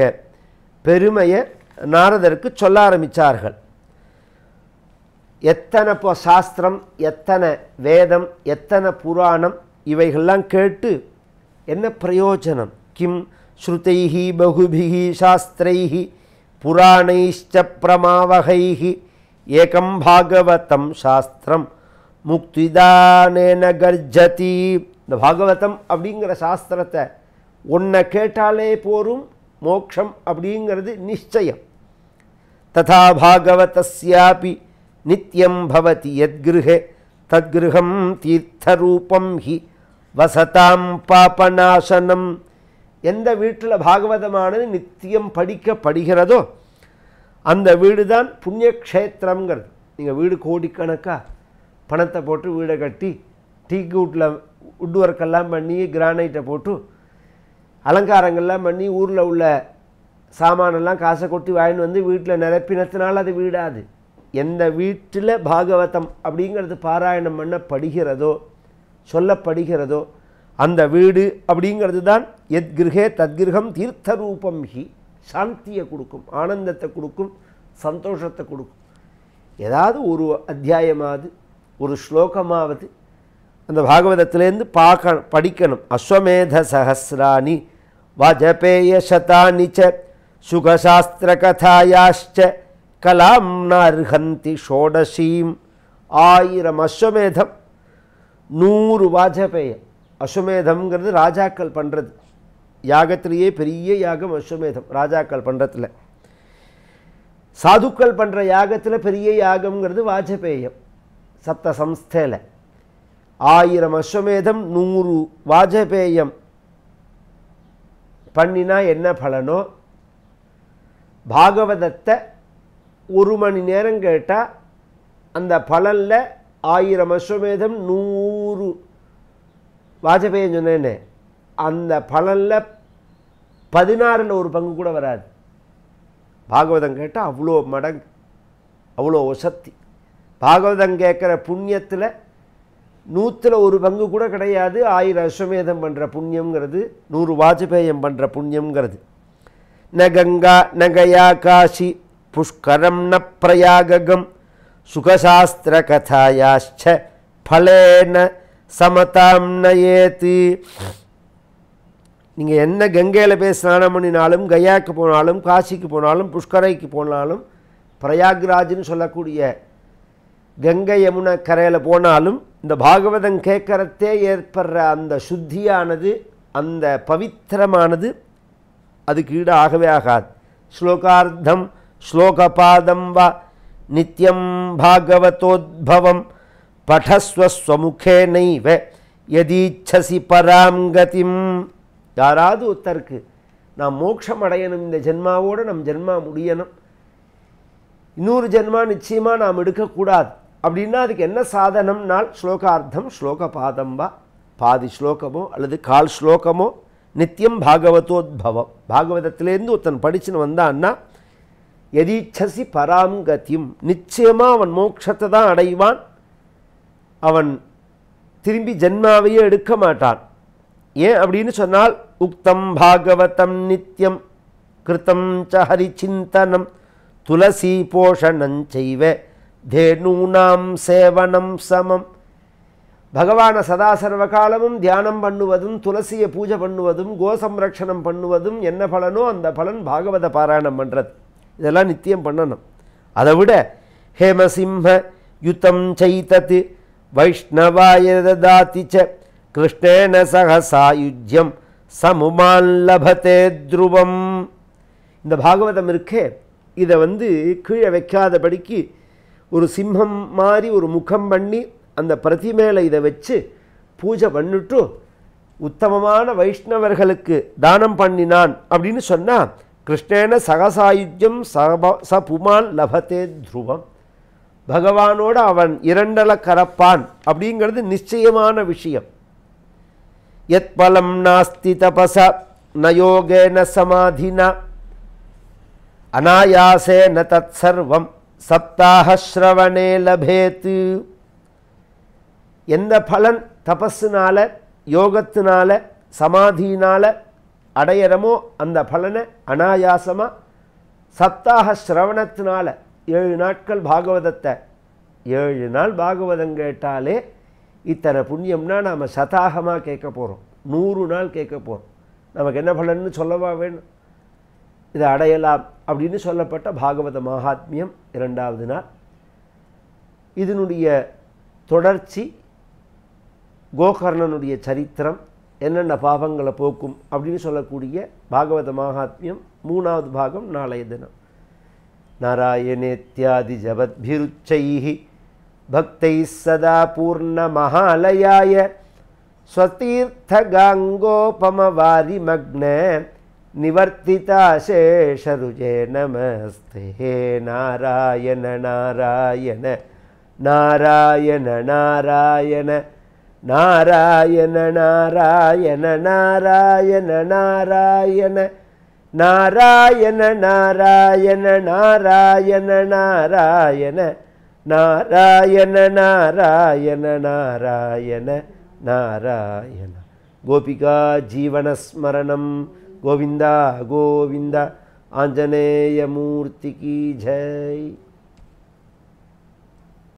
பெருமையை நாரதருக்கு சொல்ல ஆரம்பித்தார்கள் எத்தனை இப்போ சாஸ்திரம் எத்தனை வேதம் எத்தனை புராணம் இவைகள்லாம் கேட்டு என்ன பிரயோஜனம் கிம் ஸ்ருதைஹி பகுபிகி சாஸ்திரைஹி புராணைச்ச பிரமாவகைஹி ஏகம் பாகவதம் சாஸ்திரம் முக்திதானேன கர்ஜதி இந்த பாகவதம் அப்படிங்கிற சாஸ்திரத்தை ஒன்றை கேட்டாலே போரும் மோக்ஷம் அப்படிங்கிறது நிச்சயம் ததா பாகவதஸ்யாபி நித்தியம் பவதி எத்கிருஹே தத்கிருகம் தீர்த்தரூபம் ஹி வசதாம் பாபநாசனம் எந்த வீட்டில் பாகவதமானது நித்தியம் படிக்கப்படுகிறதோ அந்த வீடு தான் புண்ணியக்ஷேத்திரங்கிறது நீங்கள் வீடு கோடிக்கணக்காக பணத்தை போட்டு வீடை கட்டி டீ கூட்டில் உட் ஒர்க்கெல்லாம் பண்ணி கிரானைட்டை போட்டு அலங்காரங்கள்லாம் பண்ணி ஊரில் உள்ள சாமானெல்லாம் காசை கொட்டி வாங்கிட்டு வந்து வீட்டில் நிரப்பினத்தினால் அது வீடாது எந்த வீட்டில் பாகவதம் அப்படிங்கிறது பாராயணம் பண்ணப்படுகிறதோ சொல்லப்படுகிறதோ அந்த வீடு அப்படிங்கிறது தான் எத் கிரகே தத்கிரகம் தீர்த்த ரூபம் ஹி சாந்தியை கொடுக்கும் ஆனந்தத்தை கொடுக்கும் சந்தோஷத்தை கொடுக்கும் ஏதாவது ஒரு அத்தியாயமாவது ஒரு ஸ்லோகமாவது அந்த பாகவதத்திலேருந்து பார்க்க படிக்கணும் அஸ்வமேத சஹசிராணி வாஜபேய சதானி ச சுகசாஸ்திரகதாயாச்ச கலாம் நர்ஹந்தி ஷோடசீம் ஆயிரம் அஸ்வமேதம் நூறு வாஜபேயம் அஸ்வமேதம்ங்கிறது ராஜாக்கள் பண்ணுறது யாகத்திலேயே பெரிய யாகம் அஸ்வமேதம் ராஜாக்கள் பண்ணுறதில் சாதுக்கள் பண்ணுற யாகத்தில் பெரிய யாகம்ங்கிறது வாஜபேயம் சத்த சம்ஸ்தையில் ஆயிரம் அஸ்வமேதம் நூறு வாஜபேயம் பண்ணினா என்ன பலனோ பாகவதத்தை ஒரு மணி நேரம் கேட்டால் அந்த பலனில் ஆயிரம் அஸ்வமேதம் நூறு வாஜபேயம் சொன்னேன்னு அந்த பலனில் பதினாறில் ஒரு பங்கு கூட வராது பாகவதம் கேட்டால் அவ்வளோ மடங்கு அவ்வளோ ஒசத்தி பாகவதம் கேட்குற புண்ணியத்தில் நூற்றில் ஒரு பங்கு கூட கிடையாது ஆயிரம் அஸ்வமேதம் பண்ணுற புண்ணியங்கிறது நூறு வாஜ்பேயம் பண்ணுற புண்ணியங்கிறது ந கங்கா ந கயா காசி புஷ்கரம் ந பிரயாககம் சுகசாஸ்திர கதாயாச்ச பலேன சமதாம் நயேத்து நீங்கள் என்ன கங்கையில் போய் ஸ்நானம் பண்ணினாலும் கயாவுக்கு போனாலும் காசிக்கு போனாலும் புஷ்கரைக்கு போனாலும் பிரயாக்ராஜ்னு சொல்லக்கூடிய கங்கை யமுனை கரையில் போனாலும் இந்த பாகவதம் கேட்குறதே ஏற்படுற அந்த சுத்தியானது அந்த பவித்திரமானது அதுக்கு ஈடு ஆகவே ஆகாது ஸ்லோகார்த்தம் ஸ்லோகபாதம் வா நித்யம் பாகவதோத்பவம் படஸ்வஸ்வமுகே நைவ எதீச்சசி பராங்கதிம் யாராவது ஒருத்தருக்கு நாம் மோட்சம் அடையணும் இந்த ஜென்மாவோடு நம் ஜென்மா முடியணும் இன்னொரு ஜென்மா நிச்சயமாக நாம் எடுக்கக்கூடாது அப்படின்னா அதுக்கு என்ன சாதனம்னால் ஸ்லோகார்த்தம் ஸ்லோக பாதம் வா பாதி ஸ்லோகமோ அல்லது கால் ஸ்லோகமோ நித்தியம் பாகவதோத்பவம் பாகவதத்திலேருந்து ஒருத்தன் படிச்சுன்னு வந்தான்னா எதீச்சசி பராங்கத்தியும் நிச்சயமாக அவன் மோட்சத்தை தான் அடைவான் அவன் திரும்பி ஜென்மாவையே எடுக்க மாட்டான் ஏன் அப்படின்னு சொன்னால் உக்தம் பாகவதம் நித்தியம் கிருத்தம் ச ஹரிச்சிந்தனம் துளசி போஷணஞ்செய்வ தேனூனாம் சேவனம் சமம் பகவானை சதாசர்வகாலமும் தியானம் பண்ணுவதும் துளசியை பூஜை பண்ணுவதும் கோசம்ரட்சணம் பண்ணுவதும் என்ன பலனோ அந்த பலன் பாகவத பாராயணம் பண்ணுறது இதெல்லாம் நித்தியம் பண்ணணும் அதை விட ஹேமசிம்ம யுத்தம் செய்தது வைஷ்ணவாயதாதிச்ச கிருஷ்ணேன சகசாயுஜ்யம் சாயுஜ்யம் சமுமான் லபத்தே துருவம் இந்த பாகவதம் இருக்கே இதை வந்து கீழே வைக்காதபடிக்கு ஒரு சிம்மம் மாதிரி ஒரு முகம் பண்ணி அந்த பிரதி மேலே இதை வச்சு பூஜை பண்ணிட்டு உத்தமமான வைஷ்ணவர்களுக்கு தானம் பண்ணினான் அப்படின்னு சொன்னால் கிருஷ்ணேன சகசாயுஜ்யம் சப ச புமான் லபத்தே துருவம் பகவானோடு அவன் இரண்டல கரப்பான் அப்படிங்கிறது நிச்சயமான விஷயம் எத்பலம் நாஸ்தி தபச நயோகேன சமாதின ந தத் சர்வம் சப்தாகிரவணே லபேத்து எந்த பலன் தபஸுனால் யோகத்தினால சமாதினால அடையிறமோ அந்த பலனை அனாயாசமாக சப்தாக ஸ்ரவணத்தினால ஏழு நாட்கள் பாகவதத்தை ஏழு நாள் பாகவதம் கேட்டாலே இத்தனை புண்ணியம்னா நாம் சதாகமாக கேட்க போகிறோம் நூறு நாள் கேட்க போகிறோம் நமக்கு என்ன பலன்னு சொல்லவா வேணும் இதை அடையலாம் அப்படின்னு சொல்லப்பட்ட பாகவத மகாத்மியம் இரண்டாவது நாள் இதனுடைய தொடர்ச்சி கோகர்ணனுடைய சரித்திரம் என்னென்ன பாவங்களை போக்கும் அப்படின்னு சொல்லக்கூடிய பாகவத மகாத்மியம் மூணாவது பாகம் நாளைய தினம் நாராயணேத்தியாதி ஜபத்பிருச்சைஹி भक्तैः सदा पूर्णमहालयाय स्वतीर्थगाङ्गोपमवारिमग्न निवर्तिताशेषरुजे नमस्ते नारायण नारायण नारायण नारायण नारायण नारायण नारायण नारायण नारायण नारायण नारायण नारायण நாராயண நாராயண நாராயண நாராயண கோபிகா ஜீவனஸ்மரணம் கோவிந்தா கோவிந்தா ஆஞ்சநேயமூர்த்திக்கு ஜெய்